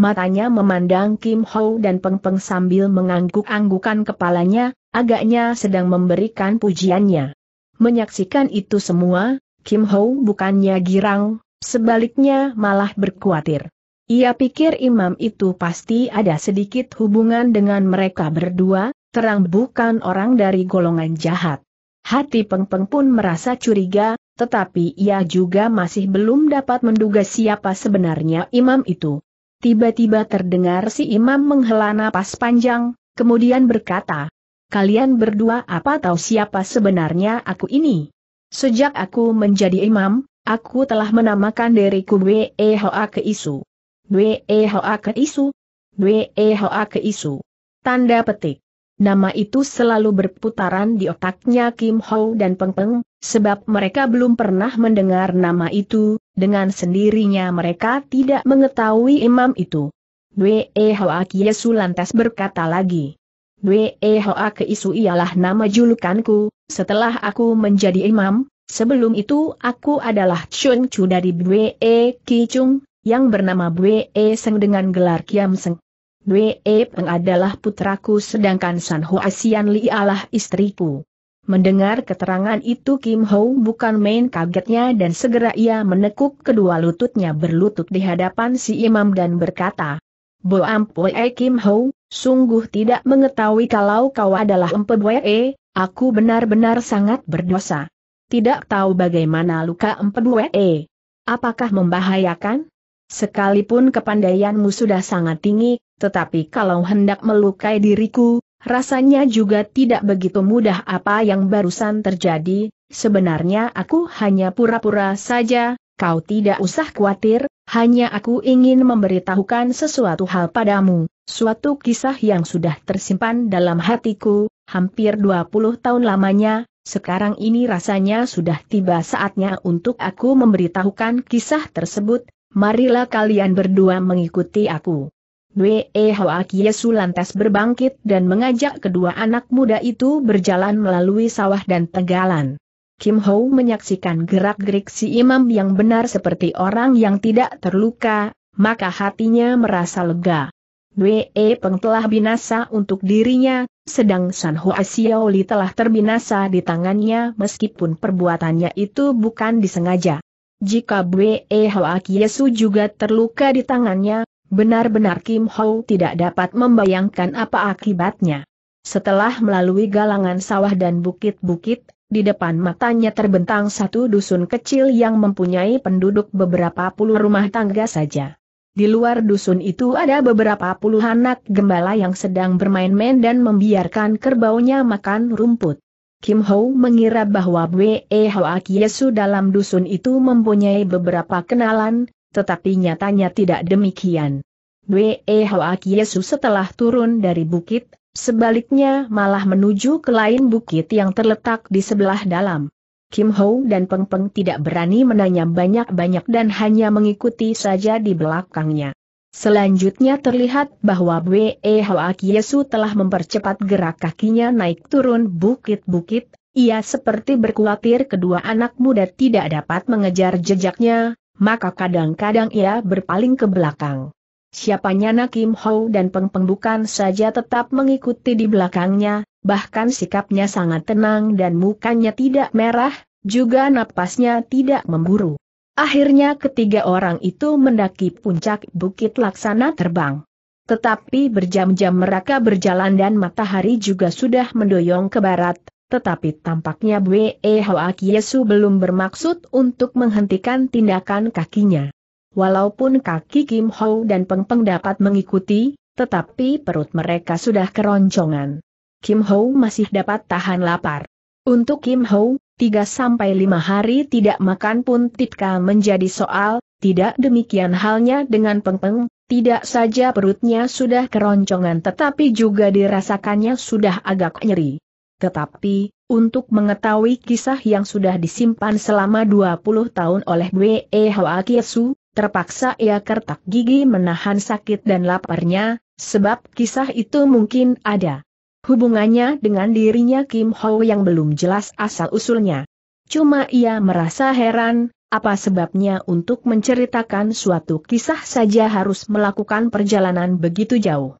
Matanya memandang Kim Ho dan Peng Peng sambil mengangguk-anggukan kepalanya, agaknya sedang memberikan pujiannya. Menyaksikan itu semua, Kim Ho bukannya girang, sebaliknya malah berkuatir. Ia pikir imam itu pasti ada sedikit hubungan dengan mereka berdua, terang bukan orang dari golongan jahat. Hati Peng Peng pun merasa curiga, tetapi ia juga masih belum dapat menduga siapa sebenarnya imam itu. Tiba-tiba terdengar si imam menghela napas panjang, kemudian berkata, Kalian berdua apa tahu siapa sebenarnya aku ini? Sejak aku menjadi imam, aku telah menamakan diriku Wehoa Keisu. Wehoa Keisu. Wehoa Keisu. Tanda petik. Nama itu selalu berputaran di otaknya Kim Ho dan Peng Peng, sebab mereka belum pernah mendengar nama itu, dengan sendirinya mereka tidak mengetahui imam itu. Dwe e Hoa Kiesu lantas berkata lagi. Dwe e Hoa Kiesu ialah nama julukanku, setelah aku menjadi imam, sebelum itu aku adalah Chun Chu dari Dwe e Kichung, yang bernama Dwe Seng dengan gelar Kiam Seng. Dwe Peng adalah putraku sedangkan San Hoa Sian Li ialah istriku. Mendengar keterangan itu Kim Ho bukan main kagetnya dan segera ia menekuk kedua lututnya berlutut di hadapan si imam dan berkata, Bo Ampue eh, Kim Ho, sungguh tidak mengetahui kalau kau adalah Empebwe, eh? aku benar-benar sangat berdosa. Tidak tahu bagaimana luka Empebwe. Eh? Apakah membahayakan? Sekalipun kepandaianmu sudah sangat tinggi, tetapi kalau hendak melukai diriku, Rasanya juga tidak begitu mudah apa yang barusan terjadi, sebenarnya aku hanya pura-pura saja, kau tidak usah khawatir, hanya aku ingin memberitahukan sesuatu hal padamu, suatu kisah yang sudah tersimpan dalam hatiku, hampir 20 tahun lamanya, sekarang ini rasanya sudah tiba saatnya untuk aku memberitahukan kisah tersebut, marilah kalian berdua mengikuti aku. Hoa Hoakiesu lantas berbangkit dan mengajak kedua anak muda itu berjalan melalui sawah dan tegalan. Kim Ho menyaksikan gerak-gerik si imam yang benar seperti orang yang tidak terluka, maka hatinya merasa lega. Dwe Peng telah binasa untuk dirinya, sedang San Hoa Xiaoli telah terbinasa di tangannya meskipun perbuatannya itu bukan disengaja. Jika Bwe Hoa Kiesu juga terluka di tangannya, Benar-benar Kim Ho tidak dapat membayangkan apa akibatnya. Setelah melalui galangan sawah dan bukit-bukit, di depan matanya terbentang satu dusun kecil yang mempunyai penduduk beberapa puluh rumah tangga saja. Di luar dusun itu ada beberapa puluh anak gembala yang sedang bermain-main dan membiarkan kerbaunya makan rumput. Kim Ho mengira bahwa Bwe Hoa Kiesu dalam dusun itu mempunyai beberapa kenalan, tetapi nyatanya tidak demikian. Bwe Hoak Yesus setelah turun dari bukit, sebaliknya malah menuju ke lain bukit yang terletak di sebelah dalam. Kim Ho dan Peng Peng tidak berani menanya banyak-banyak dan hanya mengikuti saja di belakangnya. Selanjutnya terlihat bahwa Bwe Hoak Yesu telah mempercepat gerak kakinya naik turun bukit-bukit, ia seperti berkhawatir kedua anak muda tidak dapat mengejar jejaknya, maka kadang-kadang ia berpaling ke belakang. Siapanya nak Kim Ho dan Peng Peng bukan saja tetap mengikuti di belakangnya, bahkan sikapnya sangat tenang dan mukanya tidak merah, juga napasnya tidak memburu. Akhirnya ketiga orang itu mendaki puncak Bukit Laksana terbang. Tetapi berjam-jam mereka berjalan dan matahari juga sudah mendoyong ke barat, tetapi tampaknya Bwe Hoak Yesu belum bermaksud untuk menghentikan tindakan kakinya. Walaupun kaki Kim Ho dan Peng Peng dapat mengikuti, tetapi perut mereka sudah keroncongan. Kim Ho masih dapat tahan lapar. Untuk Kim Ho, 3-5 hari tidak makan pun Titka menjadi soal, tidak demikian halnya dengan Peng Peng, tidak saja perutnya sudah keroncongan tetapi juga dirasakannya sudah agak nyeri. Tetapi, untuk mengetahui kisah yang sudah disimpan selama 20 tahun oleh Bwe e Hoa Kiesu, terpaksa ia kertak gigi menahan sakit dan laparnya, sebab kisah itu mungkin ada hubungannya dengan dirinya Kim Ho yang belum jelas asal-usulnya. Cuma ia merasa heran, apa sebabnya untuk menceritakan suatu kisah saja harus melakukan perjalanan begitu jauh.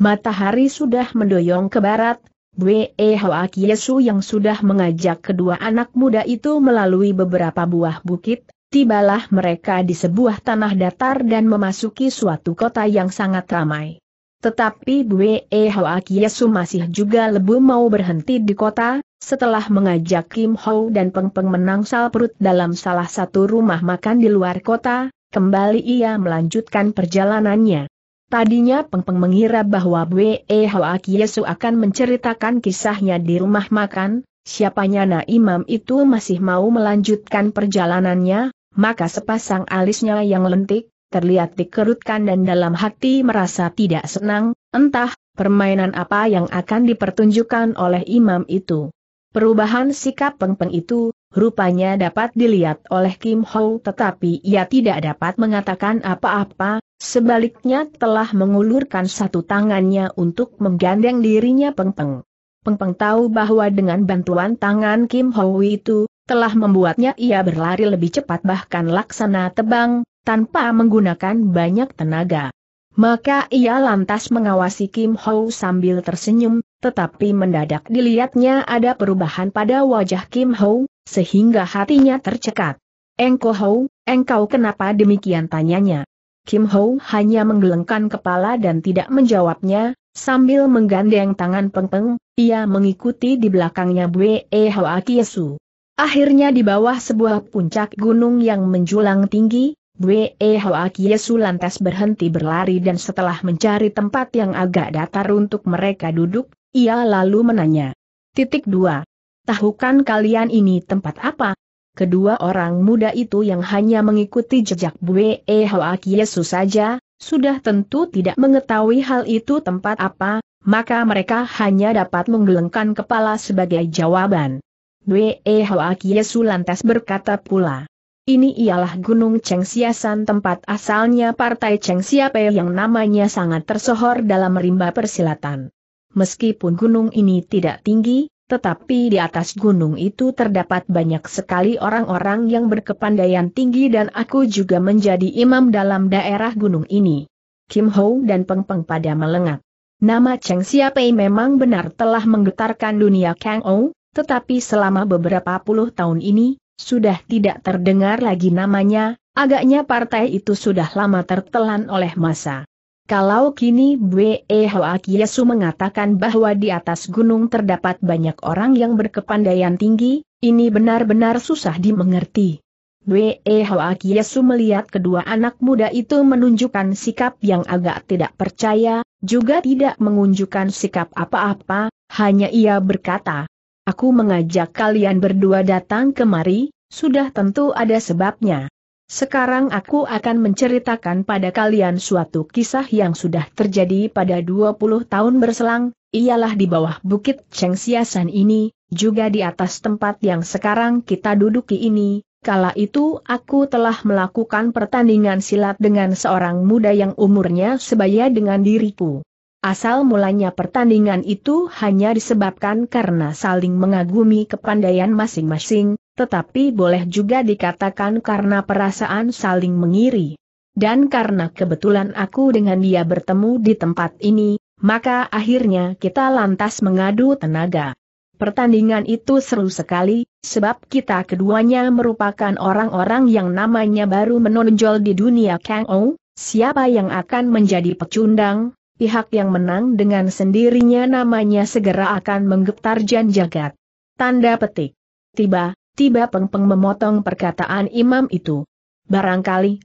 Matahari sudah mendoyong ke barat, Bwe Hoa Kiesu yang sudah mengajak kedua anak muda itu melalui beberapa buah bukit, tibalah mereka di sebuah tanah datar dan memasuki suatu kota yang sangat ramai. Tetapi Bwe Hoa Kiesu masih juga lebu mau berhenti di kota, setelah mengajak Kim Ho dan Peng Peng menangsal perut dalam salah satu rumah makan di luar kota, kembali ia melanjutkan perjalanannya. Tadinya Peng Peng mengira bahwa Bwe Hoa Kiesu akan menceritakan kisahnya di rumah makan, siapanya nah imam itu masih mau melanjutkan perjalanannya, maka sepasang alisnya yang lentik, terlihat dikerutkan dan dalam hati merasa tidak senang, entah, permainan apa yang akan dipertunjukkan oleh imam itu. Perubahan sikap Peng Peng itu, rupanya dapat dilihat oleh Kim Ho tetapi ia tidak dapat mengatakan apa-apa, Sebaliknya telah mengulurkan satu tangannya untuk menggandeng dirinya Pengpeng. Pengpeng tahu bahwa dengan bantuan tangan Kim Hoi itu, telah membuatnya ia berlari lebih cepat bahkan laksana tebang, tanpa menggunakan banyak tenaga. Maka ia lantas mengawasi Kim Ho sambil tersenyum, tetapi mendadak dilihatnya ada perubahan pada wajah Kim Ho, sehingga hatinya tercekat. Engko Ho, engkau kenapa demikian tanyanya? Kim Ho hanya menggelengkan kepala dan tidak menjawabnya, sambil menggandeng tangan Peng ia mengikuti di belakangnya Bwe e Hoa Kiesu. Akhirnya di bawah sebuah puncak gunung yang menjulang tinggi, Bwe e Hoa Kiesu lantas berhenti berlari dan setelah mencari tempat yang agak datar untuk mereka duduk, ia lalu menanya. Titik 2. Tahukan kalian ini tempat apa? kedua orang muda itu yang hanya mengikuti jejak Bue Hoak Yesus saja, sudah tentu tidak mengetahui hal itu tempat apa, maka mereka hanya dapat menggelengkan kepala sebagai jawaban. Bue Hoak Yesus lantas berkata pula. Ini ialah Gunung Cengsiasan tempat asalnya Partai Cengsiapel yang namanya sangat tersohor dalam rimba persilatan. Meskipun gunung ini tidak tinggi, tetapi di atas gunung itu terdapat banyak sekali orang-orang yang berkepandaian tinggi dan aku juga menjadi imam dalam daerah gunung ini. Kim Ho dan Peng Peng pada melengak. Nama Cheng Siapei memang benar telah menggetarkan dunia Kang Ou, tetapi selama beberapa puluh tahun ini, sudah tidak terdengar lagi namanya, agaknya partai itu sudah lama tertelan oleh masa. Kalau kini Bwe Hoakiesu mengatakan bahwa di atas gunung terdapat banyak orang yang berkepandaian tinggi, ini benar-benar susah dimengerti. Bwe Hoakiesu melihat kedua anak muda itu menunjukkan sikap yang agak tidak percaya, juga tidak mengunjukkan sikap apa-apa, hanya ia berkata, Aku mengajak kalian berdua datang kemari, sudah tentu ada sebabnya. Sekarang aku akan menceritakan pada kalian suatu kisah yang sudah terjadi pada 20 tahun berselang, ialah di bawah bukit cengsiasan ini, juga di atas tempat yang sekarang kita duduki ini, kala itu aku telah melakukan pertandingan silat dengan seorang muda yang umurnya sebaya dengan diriku. Asal mulanya pertandingan itu hanya disebabkan karena saling mengagumi kepandaian masing-masing, tetapi boleh juga dikatakan karena perasaan saling mengiri. Dan karena kebetulan aku dengan dia bertemu di tempat ini, maka akhirnya kita lantas mengadu tenaga. Pertandingan itu seru sekali, sebab kita keduanya merupakan orang-orang yang namanya baru menonjol di dunia Kang Ou, siapa yang akan menjadi pecundang, pihak yang menang dengan sendirinya namanya segera akan menggetar jan jagat. Tanda petik. Tiba, Tiba Pengpeng memotong perkataan imam itu. Barangkali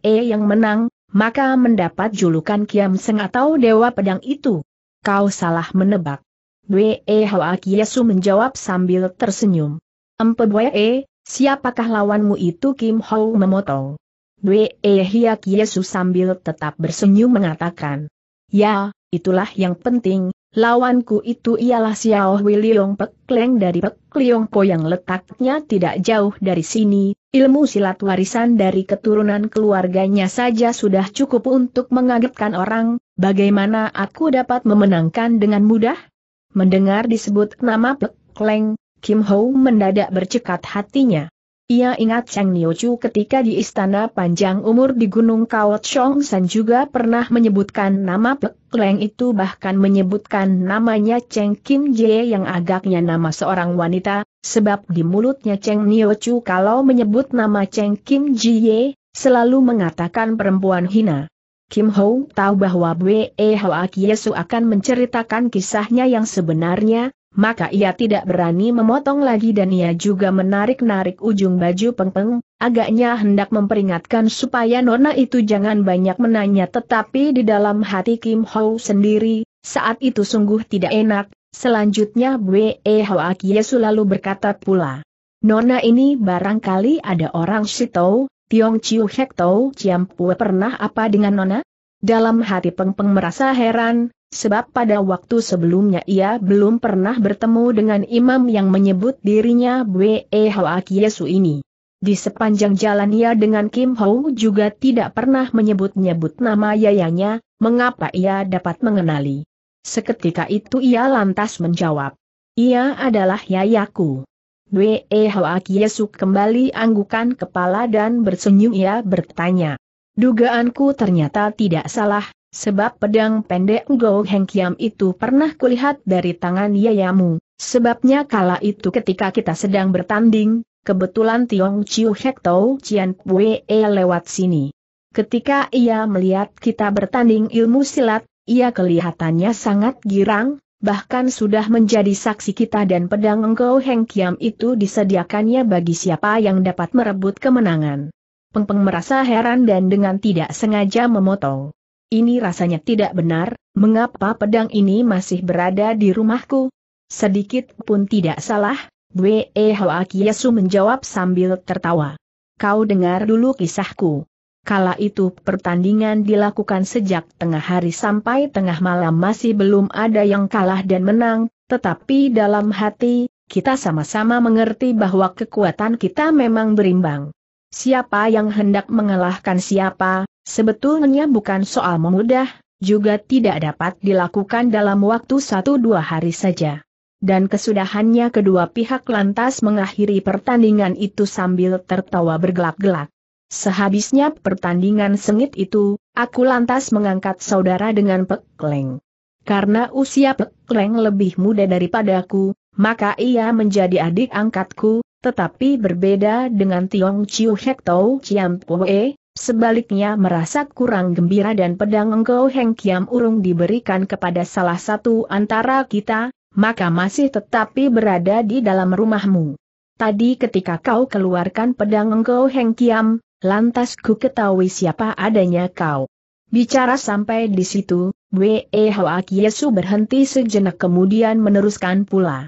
E yang menang, maka mendapat julukan Kiam Seng atau Dewa Pedang itu. Kau salah menebak. Bwe e Hoa Kiesu menjawab sambil tersenyum. E, siapakah lawanmu itu Kim Ho memotong. Bwe e Hia Kiesu sambil tetap bersenyum mengatakan. Ya, itulah yang penting, Lawanku itu ialah Xiao Wiliong Pek dari Pek Liong Po yang letaknya tidak jauh dari sini. Ilmu silat warisan dari keturunan keluarganya saja sudah cukup untuk mengagetkan orang. Bagaimana aku dapat memenangkan dengan mudah? Mendengar disebut nama Pek Kim Ho mendadak bercekat hatinya. Ia ingat Cheng Niochu ketika di istana panjang umur di Gunung Kawat San juga pernah menyebutkan nama Pek Leng itu bahkan menyebutkan namanya Cheng Kim Jie yang agaknya nama seorang wanita, sebab di mulutnya Cheng Niochu kalau menyebut nama Cheng Kim Jie, selalu mengatakan perempuan hina. Kim Ho tahu bahwa Bwe Hoa Kiesu akan menceritakan kisahnya yang sebenarnya, maka ia tidak berani memotong lagi dan ia juga menarik-narik ujung baju pengpeng, agaknya hendak memperingatkan supaya nona itu jangan banyak menanya tetapi di dalam hati Kim Ho sendiri, saat itu sungguh tidak enak, selanjutnya Bwe Ho Akiesu lalu berkata pula. Nona ini barangkali ada orang Shitou, Tiong Chiu Hek Tau Chiam Pue pernah apa dengan Nona? Dalam hati Peng Peng merasa heran, sebab pada waktu sebelumnya ia belum pernah bertemu dengan imam yang menyebut dirinya Bwe Hoa Kiesu ini. Di sepanjang jalan ia dengan Kim Ho juga tidak pernah menyebut-nyebut nama yayanya, mengapa ia dapat mengenali. Seketika itu ia lantas menjawab. Ia adalah yayaku. Bwe Hoa Kiesu kembali anggukan kepala dan bersenyum ia bertanya. Dugaanku ternyata tidak salah, Sebab pedang pendek Go Heng Kiam itu pernah kulihat dari tangan Yayamu. Sebabnya kala itu ketika kita sedang bertanding, kebetulan Tiong Chiu Hek Tau Cian Pue e lewat sini. Ketika ia melihat kita bertanding ilmu silat, ia kelihatannya sangat girang, bahkan sudah menjadi saksi kita dan pedang Go Heng Kiam itu disediakannya bagi siapa yang dapat merebut kemenangan. Pengpeng merasa heran dan dengan tidak sengaja memotong. Ini rasanya tidak benar, mengapa pedang ini masih berada di rumahku? Sedikit pun tidak salah, Bwe Kiesu menjawab sambil tertawa. Kau dengar dulu kisahku. Kala itu pertandingan dilakukan sejak tengah hari sampai tengah malam masih belum ada yang kalah dan menang, tetapi dalam hati, kita sama-sama mengerti bahwa kekuatan kita memang berimbang. Siapa yang hendak mengalahkan siapa, sebetulnya bukan soal memudah, juga tidak dapat dilakukan dalam waktu satu dua hari saja. Dan kesudahannya kedua pihak lantas mengakhiri pertandingan itu sambil tertawa bergelak-gelak. Sehabisnya pertandingan sengit itu, aku lantas mengangkat saudara dengan pekleng. Karena usia Pekleng lebih muda daripadaku, maka ia menjadi adik angkatku, tetapi berbeda dengan Tiong Chiu Hek Tau Chiam Poe, sebaliknya merasa kurang gembira dan pedang Engkau Heng Kiam Urung diberikan kepada salah satu antara kita, maka masih tetapi berada di dalam rumahmu. Tadi ketika kau keluarkan pedang Engkau Heng Kiam, lantas ku ketahui siapa adanya kau. Bicara sampai di situ, Wei Hoa Kiesu berhenti sejenak kemudian meneruskan pula.